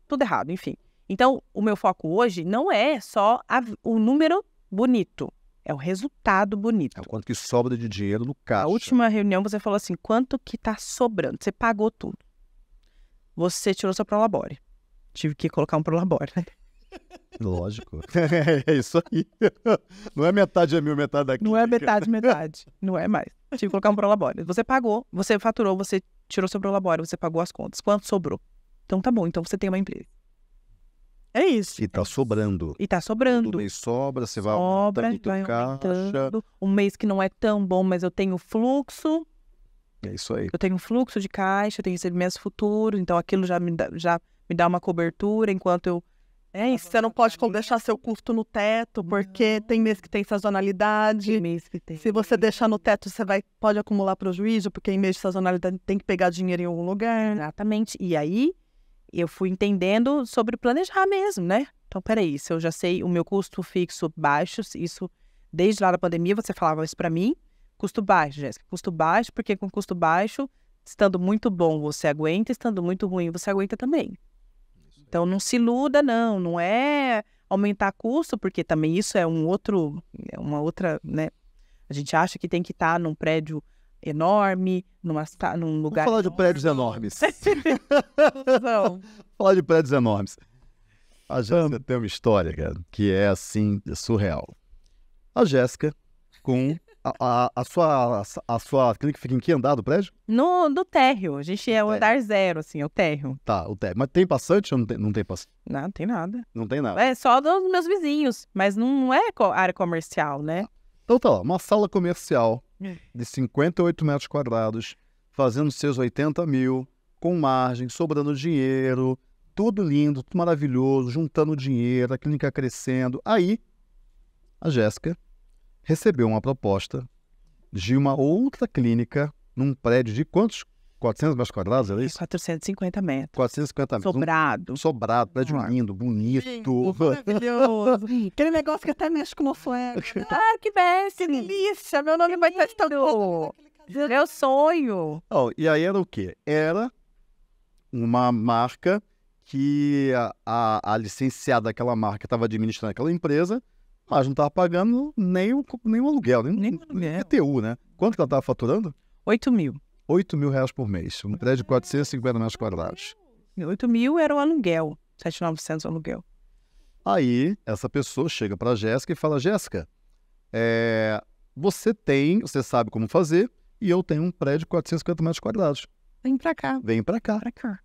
tudo errado, enfim. Então, o meu foco hoje não é só a, o número bonito, é o resultado bonito. É o quanto que sobra de dinheiro no caixa. Na última reunião você falou assim, quanto que está sobrando? Você pagou tudo. Você tirou seu prolabore. Tive que colocar um prolabore, né? Lógico. (laughs) é isso aí. Não é metade é mil, metade daqui. Não é metade, metade. Não é mais. Tive que colocar um prolabore. Você pagou, você faturou, você tirou seu prolabore, você pagou as contas. Quanto sobrou? Então tá bom, então você tem uma empresa. É isso. E tá sobrando. E tá sobrando. Todo mês sobra, você vai sobra, aumentando vai aumentando. Um mês que não é tão bom, mas eu tenho fluxo. É isso aí. Eu tenho fluxo de caixa, eu tenho recebimentos futuros, então aquilo já me dá, já me dá uma cobertura enquanto eu é isso, você não pode deixar seu custo no teto, porque não. tem mês que tem sazonalidade. Tem mês que tem. Se você deixar no teto, você vai, pode acumular prejuízo, porque em mês de sazonalidade tem que pegar dinheiro em algum lugar. Exatamente. E aí, eu fui entendendo sobre planejar mesmo, né? Então, peraí, se eu já sei o meu custo fixo baixo, isso desde lá da pandemia você falava isso para mim, custo baixo, Jéssica, custo baixo, porque com custo baixo, estando muito bom você aguenta, estando muito ruim você aguenta também. Então não se iluda, não, não é aumentar custo, porque também isso é um outro, é uma outra, né? A gente acha que tem que estar num prédio enorme, numa, num lugar. Vamos falar de prédios enormes. não. (laughs) falar de prédios enormes. A Jéssica tem uma história, cara, que é assim, surreal. A Jéssica, com a, a, a, sua, a sua clínica fica em que andar do prédio? No, no térreo. A gente é o andar zero, assim, é o térreo. Tá, o térreo. Mas tem passante ou não tem, não tem passante? Não, tem nada. Não tem nada. É só dos meus vizinhos, mas não é área comercial, né? Ah, então tá lá, uma sala comercial é. de 58 metros quadrados, fazendo seus 80 mil, com margem, sobrando dinheiro, tudo lindo, tudo maravilhoso, juntando dinheiro, a clínica crescendo. Aí, a Jéssica recebeu uma proposta de uma outra clínica num prédio de quantos? 400 metros quadrados, era é isso? 450 metros. 450 metros. Sobrado. Um, sobrado, prédio ah. lindo, bonito. maravilhoso. (laughs) Aquele negócio que até mexe com o meu ah, que besta, que delícia. Meu nome vai lindo. estar tão... Meu sonho. Oh, e aí era o quê? Era uma marca que a, a, a licenciada daquela marca estava administrando aquela empresa mas não estava pagando nem o, nem o aluguel, nem, nem o aluguel. IPTU, né? Quanto que ela estava faturando? 8 mil. 8 mil reais por mês, um prédio de 450 metros quadrados. 8 mil era o aluguel, 7,900 o aluguel. Aí, essa pessoa chega para a Jéssica e fala, Jéssica, é, você tem, você sabe como fazer, e eu tenho um prédio de 450 metros quadrados. Vem para cá. Vem para cá. para cá.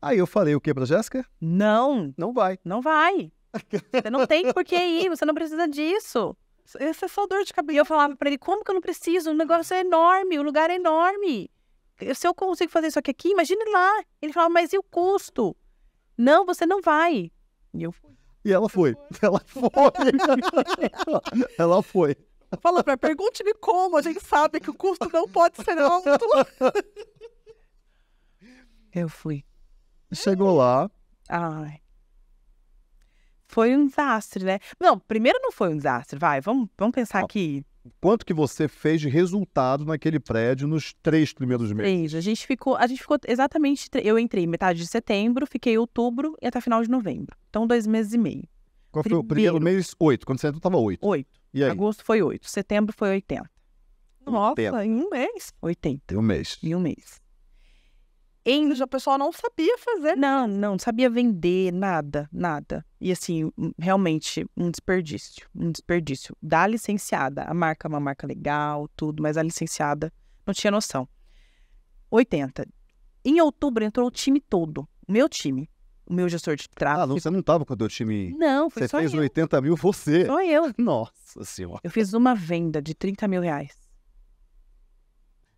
Aí eu falei o que para Jéssica? Não. Não vai. Não vai. (laughs) Você não tem por que ir, você não precisa disso. Essa é só dor de cabeça. E eu falava para ele, como que eu não preciso? O negócio é enorme, o lugar é enorme. Se eu consigo fazer isso aqui, aqui imagine lá. Ele falava, mas e o custo? Não, você não vai. E eu fui. E ela foi. (laughs) Ela foi. (laughs) ela foi. Fala pra pergunte-me como, a gente sabe que o custo não pode ser alto. Eu fui. Chegou lá. Ai foi um desastre, né? Não, primeiro não foi um desastre, vai, vamos, vamos pensar Ó, que... Quanto que você fez de resultado naquele prédio nos três primeiros meses? Três, a gente ficou, a gente ficou exatamente, eu entrei metade de setembro, fiquei outubro e até final de novembro, então dois meses e meio. Qual primeiro, foi o primeiro mês? Oito, quando você entrou estava oito. Oito, agosto foi oito, setembro foi oitenta. Nossa, 80. em um mês. oitenta. Em um mês. Em um mês. Ainda o pessoal não sabia fazer. Não, não sabia vender nada, nada. E assim, realmente um desperdício, um desperdício. Da licenciada, a marca é uma marca legal, tudo, mas a licenciada não tinha noção. 80. Em outubro entrou o time todo, meu time, o meu gestor de tráfego. Ah, não, você não estava com o teu time. Não, foi você só fez eu. 80 mil, você. Sou eu. (laughs) Nossa senhora. Eu fiz uma venda de 30 mil reais.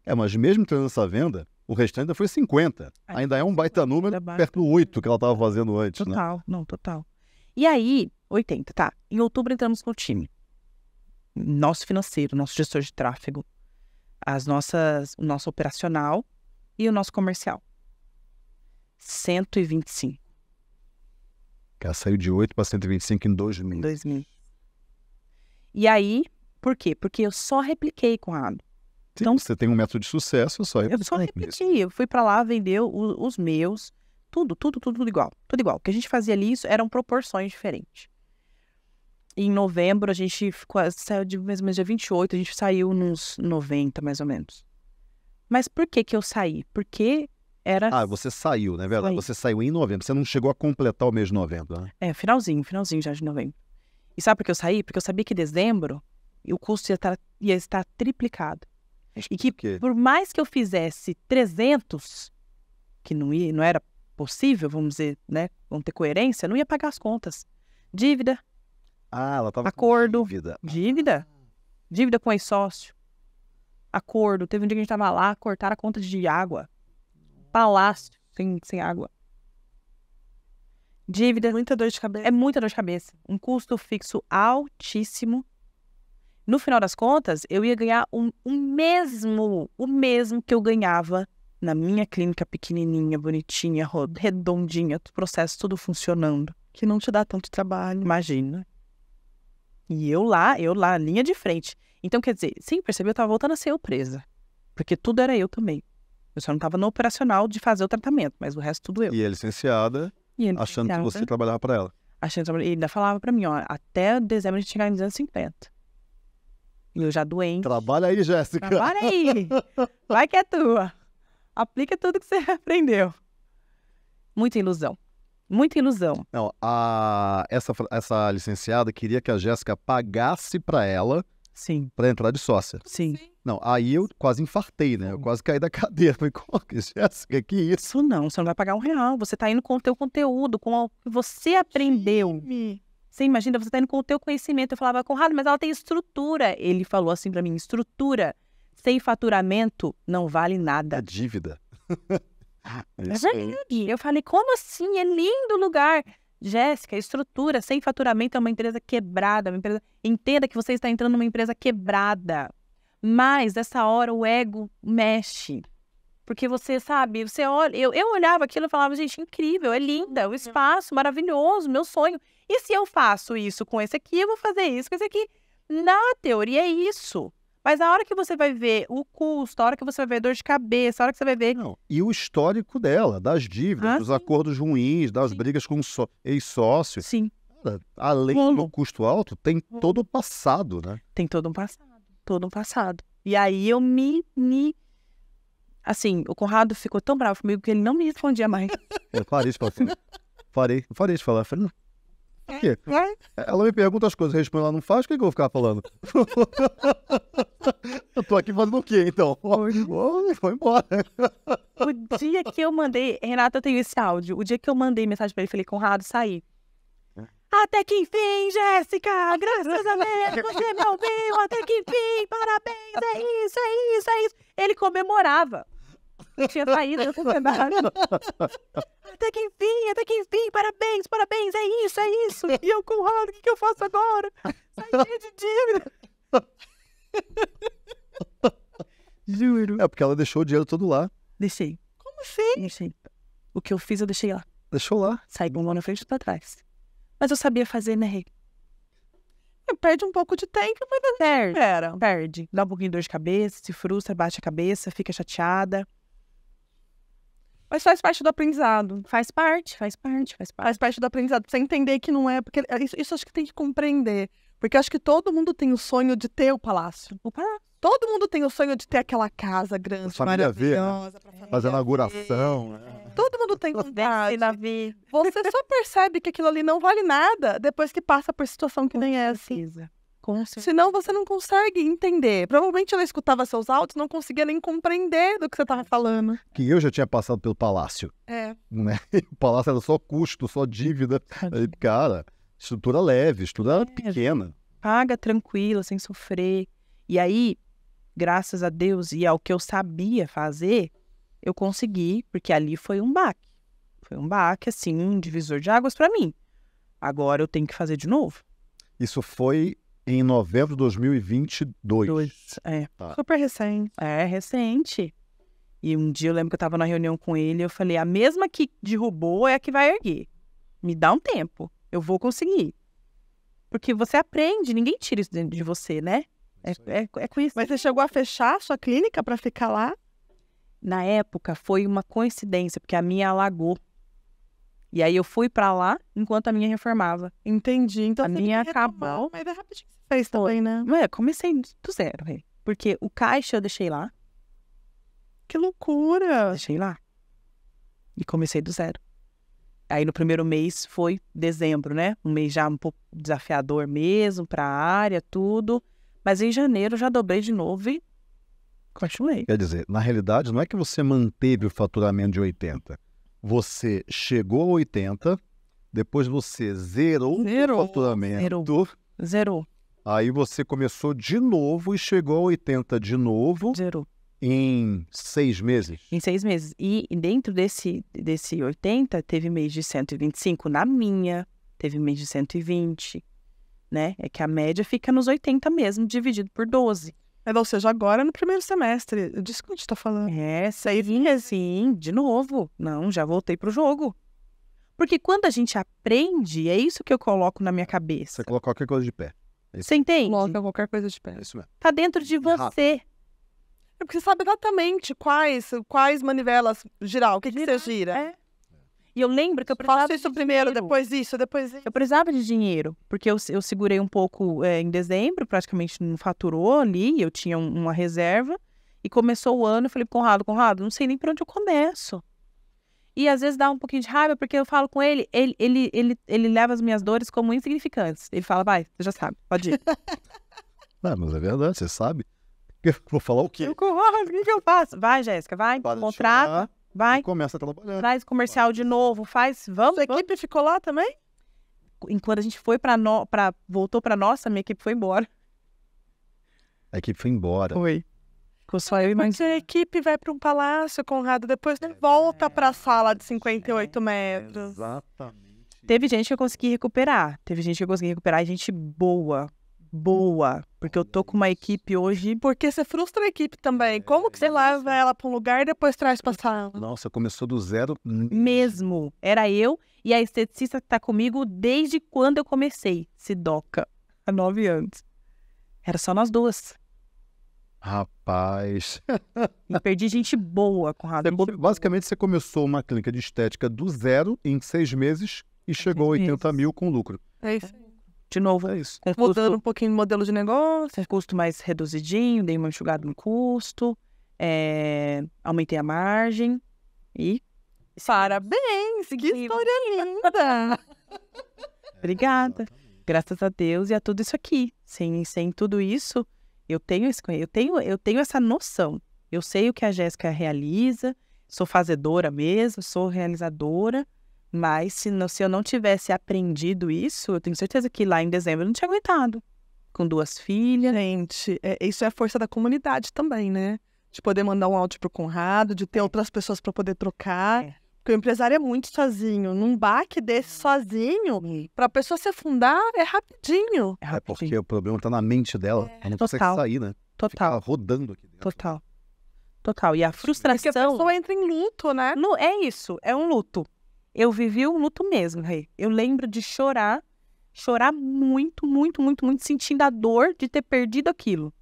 É, mas mesmo tendo essa venda, o restante ainda foi 50. Ai, é, ainda é um baita número é perto do 8 que ela estava fazendo antes, né? total, né? não, total. E aí, 80, tá. Em outubro entramos com o time. Nosso financeiro, nosso gestor de tráfego, as nossas, o nosso operacional e o nosso comercial. 125. Ela saiu de 8 para 125 em 2000. mil. 2 E aí, por quê? Porque eu só repliquei com a Ami. Sim, então, você tem um método de sucesso, só Eu só repeti, eu fui para lá vender o, os meus, tudo, tudo, tudo, tudo igual. Tudo igual. O que a gente fazia ali eram proporções diferentes. Em novembro, a gente ficou, saiu de mais ou menos dia 28, a gente saiu nos 90, mais ou menos. Mas por que que eu saí? Porque era... Ah, você saiu, né, é verdade? Saí. Você saiu em novembro, você não chegou a completar o mês de novembro, né? É, finalzinho, finalzinho já de novembro. E sabe por que eu saí? Porque eu sabia que em dezembro o custo ia estar, tá, ia estar triplicado. É e que por, por mais que eu fizesse 300, que não, ia, não era possível, vamos dizer, né? Vamos ter coerência, não ia pagar as contas. Dívida. Ah, ela tava acordo, dívida. Dívida. Ah. Dívida com ex-sócio. Acordo. Teve um dia que a gente tava lá, cortaram a conta de água. Palácio sem, sem água. Dívida. Muita dor de cabeça. É muita dor de cabeça. Um custo fixo altíssimo no final das contas, eu ia ganhar o um mesmo, o mesmo que eu ganhava na minha clínica pequenininha, bonitinha, redondinha, o processo tudo funcionando, que não te dá tanto trabalho, imagina. E eu lá, eu lá, linha de frente. Então, quer dizer, sim, percebi eu tava voltando a ser eu presa. Porque tudo era eu também. Eu só não tava no operacional de fazer o tratamento, mas o resto tudo eu. E a é licenciada, e licenciada é achando que você trabalhava para ela. Achando que... Ele ainda falava para mim, ó, até dezembro a gente chegar em 250. E eu já doente. Trabalha aí, Jéssica. Trabalha aí. Vai que é tua. Aplica tudo que você (laughs) aprendeu. Muita ilusão. Muita ilusão. Não, a, essa, essa licenciada queria que a Jéssica pagasse para ela Sim. Pra entrar de sócia. Sim. Não, aí eu quase infartei, né? Eu quase caí da (laughs) cadeira. Falei, Jéssica, que isso? Isso não, você não vai pagar um real. Você tá indo com o teu conteúdo, com o que você aprendeu. Time. Você imagina, você tá indo com o teu conhecimento. Eu falava, Conrado, mas ela tem estrutura. Ele falou assim para mim, estrutura sem faturamento não vale nada. a é dívida. (laughs) é eu falei, como assim? É lindo o lugar. Jéssica, estrutura sem faturamento é uma empresa quebrada. Uma empresa... Entenda que você está entrando numa empresa quebrada. Mas nessa hora o ego mexe. Porque você sabe, você olha, eu, eu olhava aquilo e falava, gente, incrível, é linda, o uhum. espaço maravilhoso, meu sonho. E se eu faço isso com esse aqui, eu vou fazer isso com esse aqui. Na teoria é isso. Mas a hora que você vai ver o custo, a hora que você vai ver dor de cabeça, a hora que você vai ver. Não, e o histórico dela, das dívidas, ah, dos sim. acordos ruins, das sim. brigas com so ex-sócio. Sim. Cara, além Como? do custo alto, tem todo o passado, né? Tem todo um passado. Todo um passado. E aí eu me. me... Assim, o Conrado ficou tão bravo comigo que ele não me respondia mais. Eu parei de falar. Parei, parei de falar. Falei, não, é, quê? Ela me pergunta as coisas, responde, ela não faz, o que, é que eu vou ficar falando? (laughs) eu tô aqui fazendo o quê, então? Foi embora. O dia que eu mandei, Renata, eu tenho esse áudio. O dia que eu mandei mensagem pra ele, falei, Conrado, saí. É. Até que enfim, Jéssica! Graças a Deus, você me ouviu! Até que enfim! Parabéns! É isso, é isso, é isso! Ele comemorava tinha saído do cenário. até que enfim, até que enfim, parabéns, parabéns, é isso, é isso. E eu, com o que, que eu faço agora? Saí de dívida. Juro. É porque ela deixou o dinheiro todo lá. Deixei. Como assim? Deixei. O que eu fiz, eu deixei lá. Deixou lá. Saí com um na frente e pra trás. Mas eu sabia fazer, né, Perde um pouco de tempo, mas não perde. Perde. Dá um pouquinho de dor de cabeça, se frustra, bate a cabeça, fica chateada. Mas faz parte do aprendizado. Faz parte, faz parte, faz parte. Faz parte do aprendizado. Pra você entender que não é. Porque é, isso, isso acho que tem que compreender. Porque acho que todo mundo tem o sonho de ter o palácio. O palácio. Todo mundo tem o sonho de ter aquela casa grande, pra família maravilhosa. Ver, né? Fazer inauguração. Né? Todo mundo tem vontade. Você só percebe que aquilo ali não vale nada depois que passa por situação que nem é assim. Com Senão você não consegue entender. Provavelmente ela escutava seus áudios, não conseguia nem compreender do que você estava falando. Que eu já tinha passado pelo palácio. É. Né? (laughs) O palácio era só custo, só dívida. Aí, cara, estrutura leve, estrutura é, pequena. Paga tranquila, sem sofrer. E aí, graças a Deus e ao que eu sabia fazer, eu consegui, porque ali foi um baque. Foi um baque, assim, um divisor de águas para mim. Agora eu tenho que fazer de novo. Isso foi em novembro de 2022. Dois, é. Tá. Super recente. É, recente. E um dia eu lembro que eu tava na reunião com ele, eu falei: a mesma que derrubou é a que vai erguer. Me dá um tempo, eu vou conseguir. Porque você aprende, ninguém tira isso de você, né? É, é, é, é com isso. Mas você chegou a fechar a sua clínica para ficar lá? Na época foi uma coincidência, porque a minha alagou. E aí eu fui para lá enquanto a minha reformava. Entendi. Então a minha acabou. mas é rapidinho que você fez também, né? É, comecei do zero, rei. Porque o caixa eu deixei lá. Que loucura! Deixei lá. E comecei do zero. Aí no primeiro mês foi dezembro, né? Um mês já um pouco desafiador mesmo para a área, tudo. Mas em janeiro já dobrei de novo e continuei. Quer dizer, na realidade, não é que você manteve o faturamento de 80 você chegou a 80, depois você zerou, zerou o faturamento. Zerou. zerou. Aí você começou de novo e chegou a 80 de novo. Zerou. Em seis meses? Em seis meses. E dentro desse, desse 80, teve mês de 125 na minha, teve mês de 120, né? É que a média fica nos 80 mesmo, dividido por 12. É, ou seja, agora no primeiro semestre. Disso que a gente tá falando. É, vinha assim, de novo. Não, já voltei pro jogo. Porque quando a gente aprende, é isso que eu coloco na minha cabeça. Você coloca qualquer coisa de pé. É você entende? Coloca qualquer coisa de pé. É isso mesmo. Tá dentro de você. É porque você sabe exatamente quais, quais manivelas girar, o que, que você gira. É. E eu lembro que eu precisava. Faça isso de primeiro, dinheiro. depois isso, depois isso. Eu precisava de dinheiro, porque eu, eu segurei um pouco é, em dezembro, praticamente não faturou ali, eu tinha um, uma reserva. E começou o ano, eu falei, Conrado, Conrado, não sei nem por onde eu começo. E às vezes dá um pouquinho de raiva, porque eu falo com ele, ele, ele, ele, ele leva as minhas dores como insignificantes. Ele fala, vai, você já sabe, pode ir. (laughs) não, mas é verdade, você sabe. (laughs) Eu vou falar o quê? Eu, Conrado, o que, eu faço? Vai, Jéssica, vai, pode contrata. Vai. E começa trabalhando. Traz comercial de novo, faz. Vamos. Sua equipe ficou lá também? Enquanto a gente foi para no... pra... voltou para nossa, minha equipe foi embora. A equipe foi embora. Foi. Ficou só eu e mais. a equipe vai para um palácio, Conrado, depois né, volta para a sala de 58 metros. Exatamente. Teve gente que eu consegui recuperar. Teve gente que eu consegui recuperar, gente boa boa, porque eu tô com uma equipe hoje. Porque você frustra a equipe também. É, Como que você leva ela para um lugar e depois traz para sala? Nossa, começou do zero. Mesmo. Era eu e a esteticista que tá comigo desde quando eu comecei, Sidoca, há nove anos. Era só nós duas. Rapaz. E perdi gente boa com rádio. Basicamente, você começou uma clínica de estética do zero em seis meses e é chegou a 80 mil com lucro. É isso. De novo, é isso. mudando custo... um pouquinho o modelo de negócio, custo mais reduzidinho, dei uma enxugada no custo, é... aumentei a margem e. É Parabéns! Que história linda! (laughs) Obrigada. Graças a Deus e a tudo isso aqui. Sem, sem tudo isso, eu tenho, esse, eu, tenho, eu tenho essa noção. Eu sei o que a Jéssica realiza, sou fazedora mesmo, sou realizadora mas se, não, se eu não tivesse aprendido isso, eu tenho certeza que lá em dezembro eu não tinha aguentado. Com duas filhas. Gente, é, isso é a força da comunidade também, né? De poder mandar um áudio pro Conrado, de ter é. outras pessoas para poder trocar. É. Porque o empresário é muito sozinho. Num baque desse é. sozinho, para a pessoa se afundar, é rapidinho. É, é rapidinho. porque o problema está na mente dela. É. Ela não Total. consegue sair, né? Total. Fica rodando aqui dentro. Total. Total. E a frustração. Porque a pessoa entra em luto, né? No, é isso. É um luto eu vivi um luto mesmo, Rei. Eu lembro de chorar, chorar muito, muito, muito, muito, sentindo a dor de ter perdido aquilo.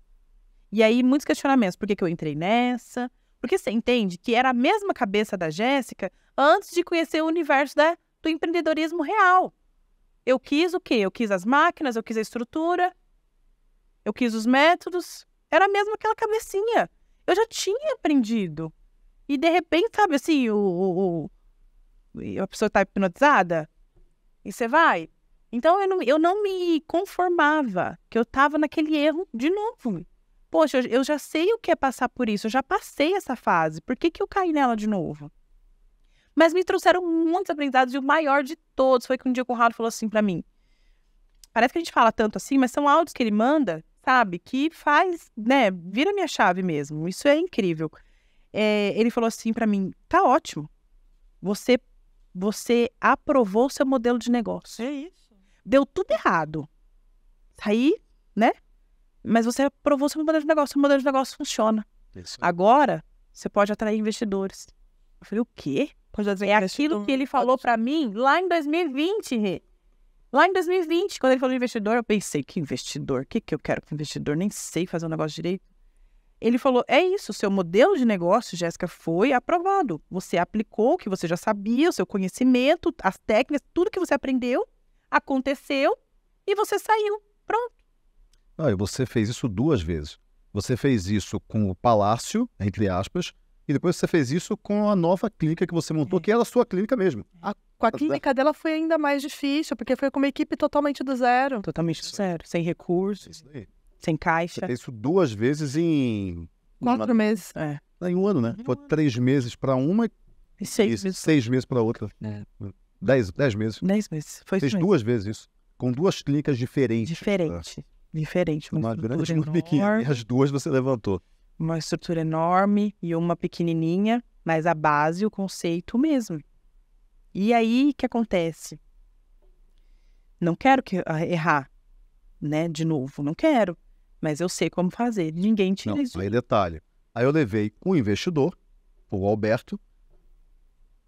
E aí, muitos questionamentos. Por que, que eu entrei nessa? Porque você entende que era a mesma cabeça da Jéssica antes de conhecer o universo da, do empreendedorismo real. Eu quis o quê? Eu quis as máquinas, eu quis a estrutura, eu quis os métodos. Era mesmo aquela cabecinha. Eu já tinha aprendido. E de repente, sabe assim, o, o, a pessoa está hipnotizada e você vai. Então eu não, eu não me conformava que eu estava naquele erro de novo. Poxa, eu, já sei o que é passar por isso, eu já passei essa fase, por que, que eu caí nela de novo? Mas me trouxeram muitos aprendizados e o maior de todos foi que um dia o Conrado falou assim para mim. Parece que a gente fala tanto assim, mas são áudios que ele manda, sabe? Que faz, né? Vira minha chave mesmo. Isso é incrível. É, ele falou assim para mim: tá ótimo. Você você aprovou seu modelo de negócio. É isso. Deu tudo errado. Tá aí, né? Mas você aprovou seu modelo de negócio, seu modelo de negócio funciona. Isso. Agora, você pode atrair investidores. Eu falei, o quê? Pode atrair é aquilo que ele falou para mim lá em 2020, Rê. Lá em 2020, quando ele falou investidor, eu pensei, que investidor? O que, que eu quero com investidor? Nem sei fazer um negócio direito. Ele falou: é isso, seu modelo de negócio, Jéssica, foi aprovado. Você aplicou o que você já sabia, o seu conhecimento, as técnicas, tudo que você aprendeu, aconteceu e você saiu. Pronto. Ah, e você fez isso duas vezes. Você fez isso com o Palácio, entre aspas, e depois você fez isso com a nova clínica que você montou, é. que era é a sua clínica mesmo. A... Com a clínica dela foi ainda mais difícil, porque foi com uma equipe totalmente do zero. Totalmente do zero, sem recursos. Isso daí. Sem caixa. Isso duas vezes em. Quatro uma... meses. É. Em um ano, né? Foi três meses para uma e seis, e meses. seis meses para outra. É. Dez, dez meses. Dez meses. Foi Fez duas vezes isso. Com duas clínicas diferentes. Diferente. Diferente. Uma, uma grande uma pequena. E as duas você levantou. Uma estrutura enorme e uma pequenininha, mas a base, o conceito mesmo. E aí, o que acontece? Não quero que ah, errar, né? De novo, não quero mas eu sei como fazer. Ninguém tira Não, isso. Aí detalhe. Aí eu levei um investidor, o Alberto,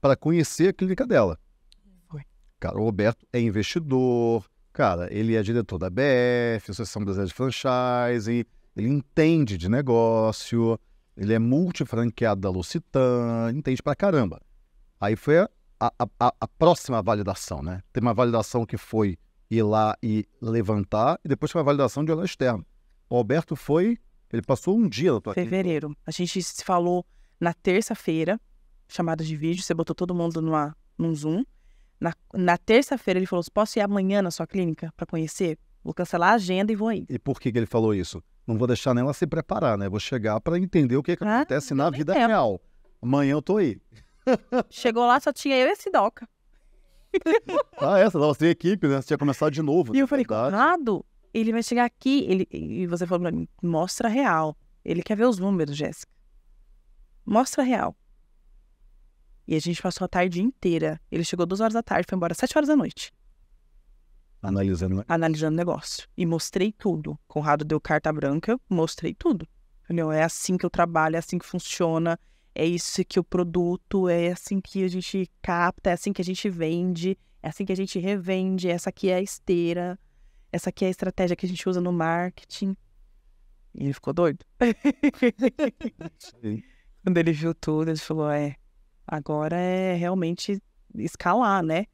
para conhecer a clínica dela. Foi. Cara, o Alberto é investidor, cara, ele é diretor da BF, Associação Brasileira de Franchise, ele entende de negócio, ele é multifranqueado da Lucitan, entende pra caramba. Aí foi a, a, a, a próxima validação, né? Tem uma validação que foi ir lá e levantar, e depois foi uma validação de olhar externo. O Alberto foi, ele passou um dia na tua Fevereiro. A gente se falou na terça-feira, chamada de vídeo, você botou todo mundo numa, num Zoom. Na, na terça-feira ele falou: posso ir amanhã na sua clínica para conhecer? Vou cancelar a agenda e vou aí. E por que, que ele falou isso? Não vou deixar nela se preparar, né? Vou chegar para entender o que, que ah, acontece na vida tempo. real. Amanhã eu tô aí. (laughs) Chegou lá, só tinha eu e esse Doca. (laughs) ah, essa, é? você equipe, né? Você tinha começado de novo. E eu falei, verdade. Conrado, ele vai chegar aqui, ele, e você falou pra mim, mostra real. Ele quer ver os números, Jéssica. Mostra real. E a gente passou a tarde inteira. Ele chegou duas horas da tarde, foi embora sete horas da noite. Analisando Analisando o negócio. E mostrei tudo. Conrado deu carta branca, mostrei tudo. Entendeu? É assim que eu trabalho, é assim que funciona, é isso que o produto, é assim que a gente capta, é assim que a gente vende, é assim que a gente revende, essa aqui é a esteira essa aqui é a estratégia que a gente usa no marketing. E ele ficou doido. (laughs) Quando ele viu tudo, ele falou: é, agora é realmente escalar, né?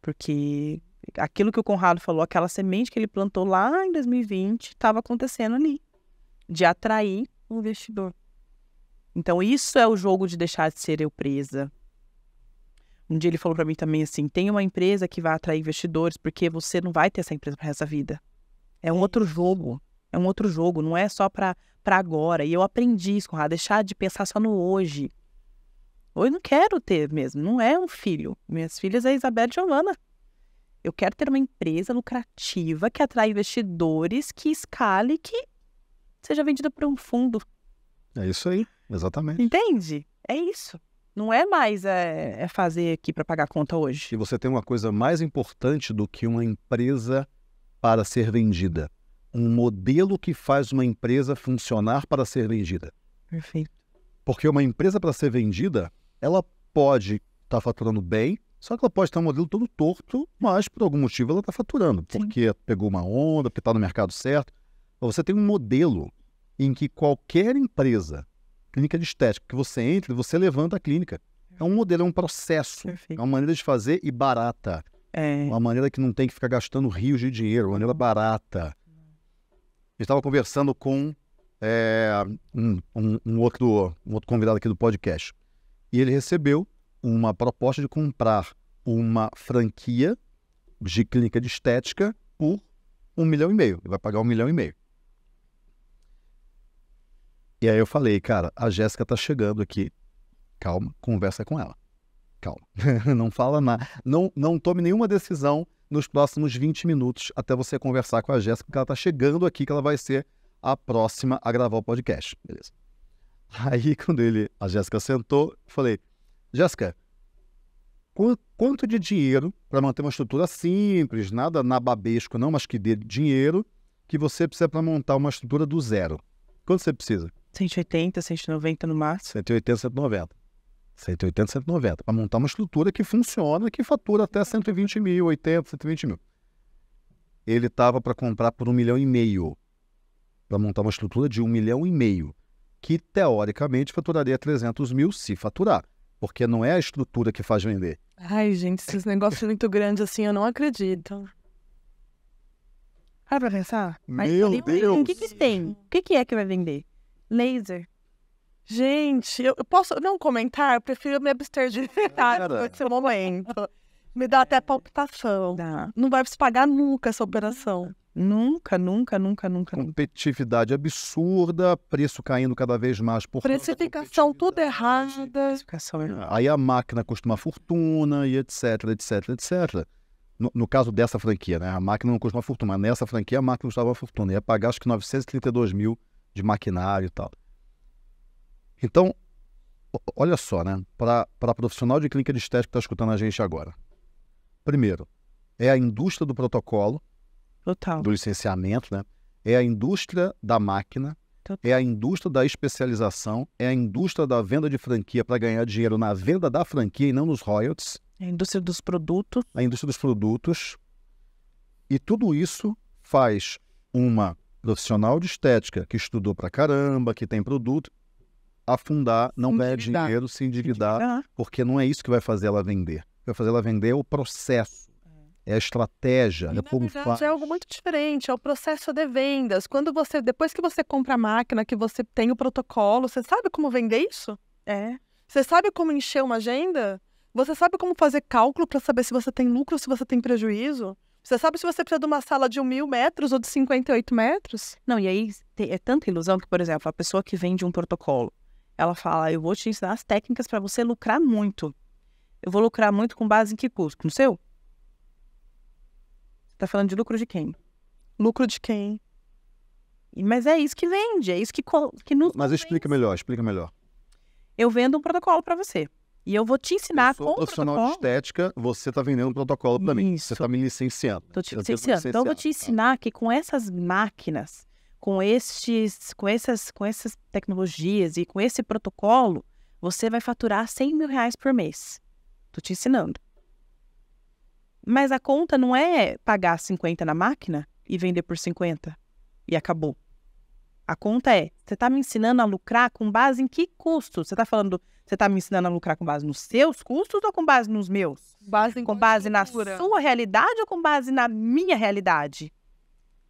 Porque aquilo que o Conrado falou, aquela semente que ele plantou lá em 2020, estava acontecendo ali, de atrair o investidor. Então, isso é o jogo de deixar de ser eu presa, um dia ele falou para mim também assim: tem uma empresa que vai atrair investidores, porque você não vai ter essa empresa para essa vida. É um é outro jogo. É um outro jogo, não é só para agora. E eu aprendi isso, Conrado, deixar de pensar só no hoje. Hoje não quero ter mesmo, não é um filho. Minhas filhas é Isabel e Giovana. Eu quero ter uma empresa lucrativa que atrai investidores, que escale, que seja vendida para um fundo. É isso aí, exatamente. Entende? É isso. Não é mais é, é fazer aqui para pagar a conta hoje. E você tem uma coisa mais importante do que uma empresa para ser vendida. Um modelo que faz uma empresa funcionar para ser vendida. Perfeito. Porque uma empresa para ser vendida, ela pode estar tá faturando bem, só que ela pode ter um modelo todo torto, mas por algum motivo ela está faturando. Sim. Porque pegou uma onda, porque está no mercado certo. Você tem um modelo em que qualquer empresa clínica de estética que você entra, você levanta a clínica. É um modelo, é um processo, Perfeito. é uma maneira de fazer e barata. É. Uma maneira que não tem que ficar gastando rios de dinheiro, uma maneira barata. Eu estava conversando com é, um, um, um, outro, um outro convidado aqui do podcast. E ele recebeu uma proposta de comprar uma franquia de clínica de estética por um milhão e meio. Ele vai pagar um milhão e meio. E aí eu falei, cara, a Jéssica tá chegando aqui. Calma, conversa com ela. Calma. (laughs) não fala nada. Não, não tome nenhuma decisão nos próximos 20 minutos até você conversar com a Jéssica, porque ela tá chegando aqui, que ela vai ser a próxima a gravar o podcast. Beleza. Aí (laughs) quando ele, a Jéssica sentou, falei, Jéssica, quanto de dinheiro para manter uma estrutura simples, nada na babesco, não, mas que dê dinheiro que você precisa para montar uma estrutura do zero? Quanto você precisa? 180, 190 no máximo. 180, 190. 180, 190. Para montar uma estrutura que funciona, que fatura até 120 mil, 80, 120 mil. Ele estava para comprar por um milhão e meio. Para montar uma estrutura de um milhão e meio. Que teoricamente faturaria 300 mil se faturar. Porque não é a estrutura que faz vender. Ai, gente, esses negócios muito grandes assim, eu não acredito. Para pra pensar. Meu Mas, Deus! O que, que tem? O que, que é que vai vender? laser. Gente, eu, eu posso não comentar? Eu prefiro me abster de comentar nesse momento. Me dá até palpitação. Dá. Não vai se pagar nunca essa operação. Nunca, nunca, nunca, nunca. Competitividade absurda, preço caindo cada vez mais por Precificação tudo errada. Precificação errada. Aí a máquina custa uma fortuna e etc, etc, etc. No, no, caso dessa franquia, né? A máquina não custa uma fortuna, mas nessa franquia a máquina custava uma fortuna. Ia pagar acho que 932 mil de maquinário e tal. Então, olha só, né? Para profissional de clínica de estética que está escutando a gente agora. Primeiro, é a indústria do protocolo, Total. do licenciamento, né? É a indústria da máquina, Total. é a indústria da especialização, é a indústria da venda de franquia para ganhar dinheiro na venda da franquia e não nos royalties. É a indústria dos produtos. A indústria dos produtos. E tudo isso faz uma profissional de estética que estudou pra caramba, que tem produto, afundar, não ganhar dinheiro, se endividar, endividar, porque não é isso que vai fazer ela vender. vai fazer ela vender é o processo. É. é a estratégia, e, é como verdade, faz. É algo muito diferente, é o processo de vendas. Quando você, depois que você compra a máquina, que você tem o protocolo, você sabe como vender isso? É. Você sabe como encher uma agenda? Você sabe como fazer cálculo para saber se você tem lucro, se você tem prejuízo? Você sabe se você precisa de uma sala de mil metros ou de 58 metros? Não, e aí é tanta ilusão que, por exemplo, a pessoa que vende um protocolo, ela fala, eu vou te ensinar as técnicas para você lucrar muito. Eu vou lucrar muito com base em que custo? No seu? Você está falando de lucro de quem? Lucro de quem? Mas é isso que vende, é isso que, que nos... Mas explica melhor, explica melhor. Eu vendo um protocolo para você. E eu vou te ensinar eu com tá profissional protocolo. de estética, você está vendendo um protocolo para mim. Você está me licenciando. Estou te licenciando. Então, eu vou te ensinar que com essas máquinas, com, estes, com, essas, com essas tecnologias e com esse protocolo, você vai faturar 100 mil reais por mês. Estou te ensinando. Mas a conta não é pagar 50 na máquina e vender por 50 e acabou. A conta é, você está me ensinando a lucrar com base em que custos? Você está falando, você está me ensinando a lucrar com base nos seus custos ou com base nos meus? Base com base na sua realidade ou com base na minha realidade?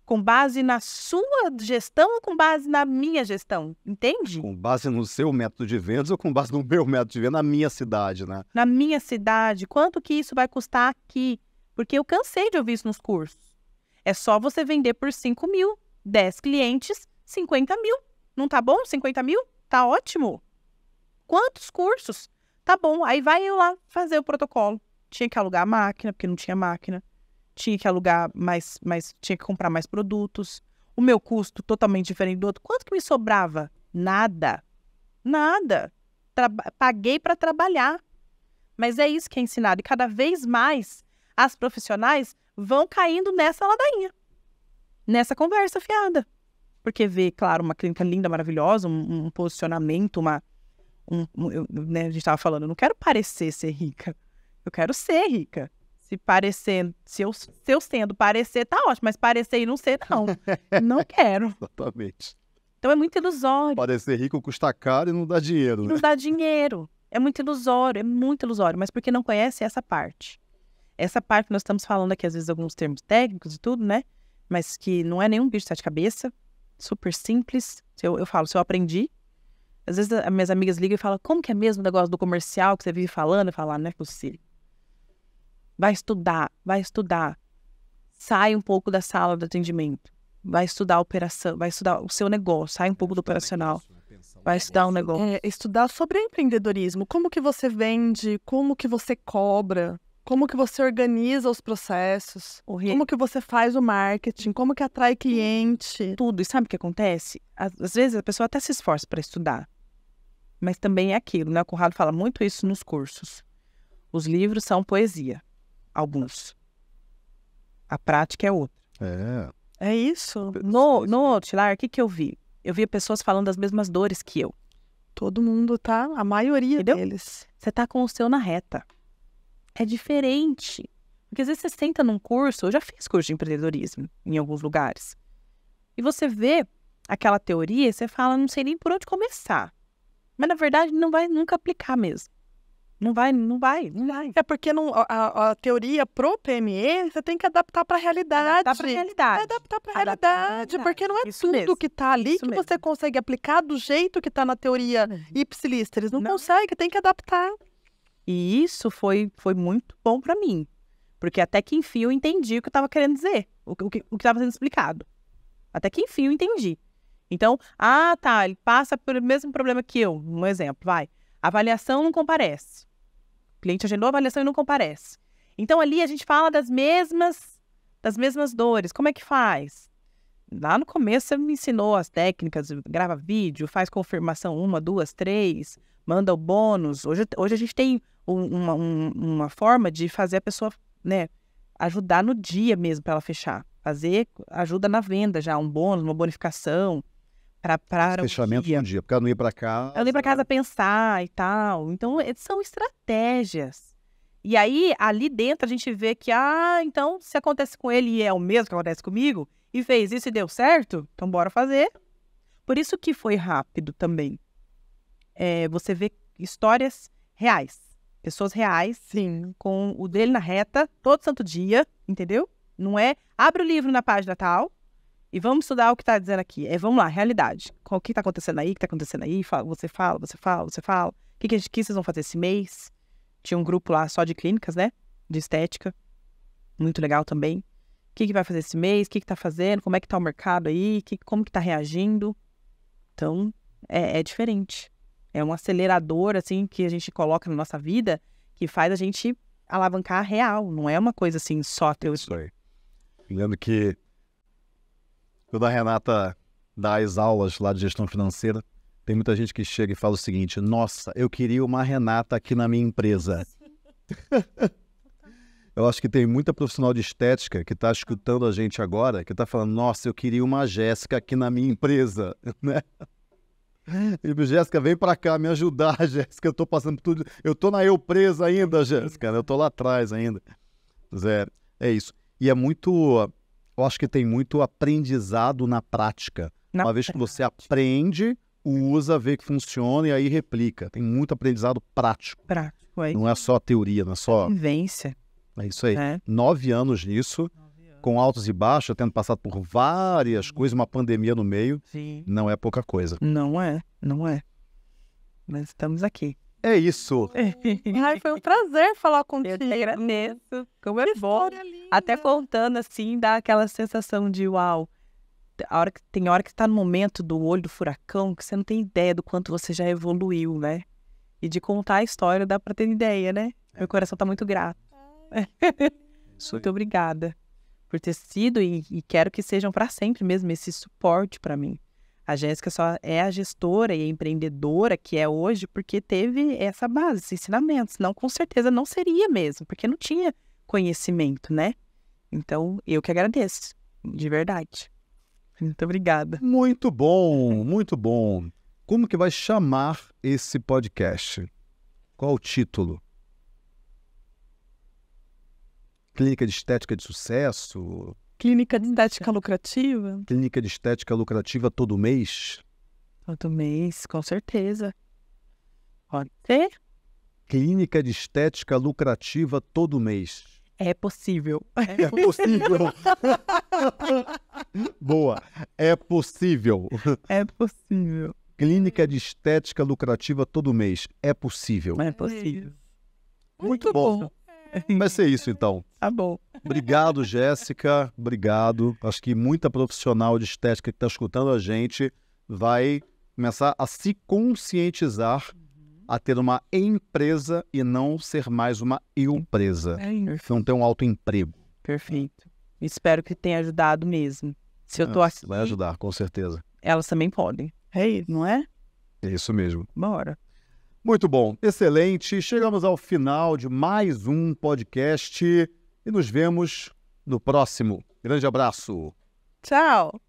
Com base na sua gestão ou com base na minha gestão? Entende? Com base no seu método de vendas ou com base no meu método de venda na minha cidade, né? Na minha cidade, quanto que isso vai custar aqui? Porque eu cansei de ouvir isso nos cursos. É só você vender por 5 mil, 10 clientes 50 mil. Não tá bom? 50 mil? Tá ótimo. Quantos cursos? Tá bom. Aí vai eu lá fazer o protocolo. Tinha que alugar a máquina, porque não tinha máquina. Tinha que alugar mais, mais tinha que comprar mais produtos. O meu custo totalmente diferente do outro. Quanto que me sobrava? Nada. Nada. paguei para trabalhar. Mas é isso que é ensinado. E cada vez mais as profissionais vão caindo nessa ladainha, nessa conversa fiada porque vê, claro, uma clínica linda, maravilhosa, um, um posicionamento, uma. Um, eu, né, a gente estava falando, eu não quero parecer ser rica. Eu quero ser rica. Se parecer, se eu, se eu sendo parecer, tá ótimo, mas parecer e não ser, não. (laughs) não quero. Exatamente. Então é muito ilusório. Parecer rico custa caro e não dá dinheiro. Né? Não dá dinheiro. É muito ilusório, é muito ilusório. Mas porque não conhece essa parte. Essa parte que nós estamos falando aqui, às vezes, alguns termos técnicos e tudo, né? Mas que não é nenhum bicho de sete cabeças super simples. Eu, eu falo, se eu aprendi. Às vezes as minhas amigas ligam e falam, como que é mesmo o negócio do comercial que você vive falando? Eu falo, ah, não é possível. Vai estudar, vai estudar. Sai um pouco da sala do atendimento. Vai estudar a operação, vai estudar o seu negócio, sai um pouco do operacional. Vai estudar né, um assim. negócio. É, estudar sobre empreendedorismo, como que você vende, como que você cobra. Como que você organiza os processos? Como que você faz o marketing? Hum. Como que atrai cliente? Tudo. E sabe o que acontece? Às vezes a pessoa até se esforça para estudar. Mas também é aquilo, né? O Conrado fala muito isso nos cursos. Os livros são poesia, alguns. A prática é outra. É. É isso. No, no Outlier, o que, que eu vi? Eu vi pessoas falando das mesmas dores que eu. Todo mundo tá, a maioria Entendeu? deles. Você tá com o seu na reta é diferente. Porque às vezes você senta num curso, eu já fiz curso de empreendedorismo em alguns lugares. E você vê aquela teoria e você fala, não sei nem por onde começar. Mas na verdade não vai nunca aplicar mesmo. Não vai, não vai, não vai. É porque não, a, a teoria pro PME você tem que adaptar para a realidade. Adaptar para a realidade. É adaptar para a realidade, porque não é Isso tudo mesmo. que está ali Isso que mesmo. você consegue aplicar do jeito que está na teoria hum. ipsilista. Eles não, não conseguem, tem que adaptar. E isso foi, foi muito bom para mim, porque até que enfim eu entendi o que eu estava querendo dizer, o, o que estava sendo explicado. Até que enfim eu entendi. Então, ah, tá, ele passa pelo mesmo problema que eu, um exemplo, vai. Avaliação não comparece. O cliente agendou a avaliação e não comparece. Então, ali a gente fala das mesmas, das mesmas dores. Como é que faz? Lá no começo você me ensinou as técnicas, grava vídeo, faz confirmação uma, duas, três, manda o bônus. Hoje, hoje a gente tem uma, um, uma forma de fazer a pessoa, né, ajudar no dia mesmo para ela fechar. Fazer ajuda na venda já, um bônus, uma bonificação para fechamento dia. dia, porque ela não ia para casa. Ela ia para casa pensar e tal. Então, é, são estratégias. E aí, ali dentro, a gente vê que, ah, então, se acontece com ele e é o mesmo que acontece comigo, e fez isso e deu certo, então bora fazer. Por isso que foi rápido também. É, você vê histórias reais pessoas reais, sim, com o dele na reta, todo santo dia, entendeu? Não é abre o livro na página tal e vamos estudar o que está dizendo aqui. É, vamos lá, realidade. O que está acontecendo aí, o que está acontecendo aí, você fala, você fala, você fala. O que, que, que vocês vão fazer esse mês? Tinha um grupo lá só de clínicas, né? De estética. Muito legal também. O que, que vai fazer esse mês? O que está fazendo? Como é que está o mercado aí? Que, como que está reagindo? Então, é, é diferente. É um acelerador, assim, que a gente coloca na nossa vida que faz a gente alavancar real. Não é uma coisa assim só teu. Isso aí. Lembro que quando a Renata dá as aulas lá de gestão financeira, tem muita gente que chega e fala o seguinte: Nossa, eu queria uma Renata aqui na minha empresa. (laughs) eu acho que tem muita profissional de estética que está escutando a gente agora, que está falando: Nossa, eu queria uma Jéssica aqui na minha empresa, (laughs) né? Tipo, (laughs) Jéssica, vem para cá me ajudar, (laughs) Jéssica. Eu tô passando tudo. Eu tô na eu presa ainda, Jéssica. Né? Eu tô lá atrás ainda. Zé, É isso. E é muito. Eu acho que tem muito aprendizado na prática. Na Uma vez que você aprende, usa, vê que funciona e aí replica. Tem muito aprendizado prático. Prático, aí. É não é só teoria, não é só. Vivência. É isso aí. É. Nove anos nisso com altos e baixos, tendo passado por várias uhum. coisas, uma pandemia no meio, Sim. não é pouca coisa. Não é, não é. Mas estamos aqui. É isso. (laughs) Ai, foi um prazer falar contigo. Eu agradeço. Como é bom. Até contando assim, dá aquela sensação de uau. A hora que, tem hora que está no momento do olho do furacão que você não tem ideia do quanto você já evoluiu, né? E de contar a história dá para ter ideia, né? É. Meu coração está muito grato. (laughs) Muito obrigada por ter sido e, e quero que sejam para sempre mesmo esse suporte para mim. A Jéssica só é a gestora e a empreendedora que é hoje porque teve essa base, esse ensinamento. Senão, com certeza, não seria mesmo, porque não tinha conhecimento, né? Então, eu que agradeço, de verdade. Muito obrigada. Muito bom, muito bom. Como que vai chamar esse podcast? Qual o título? Clínica de estética de sucesso. Clínica de estética lucrativa. Clínica de estética lucrativa todo mês. Todo mês, com certeza. Pode ser. Clínica de estética lucrativa todo mês. É possível. É possível. (laughs) Boa. É possível. É possível. Clínica de estética lucrativa todo mês. É possível. É possível. É Muito, Muito bom. bom. Vai (laughs) ser é isso então. Tá bom. Obrigado, Jéssica. Obrigado. Acho que muita profissional de estética que está escutando a gente vai começar a se conscientizar a ter uma empresa e não ser mais uma empresa. É Não ter um autoemprego. Perfeito. Espero que tenha ajudado mesmo. Se eu estou ah, aqui. Vai ajudar, com certeza. Elas também podem. É isso, não é? É isso mesmo. Bora. Muito bom, excelente. Chegamos ao final de mais um podcast e nos vemos no próximo. Grande abraço. Tchau.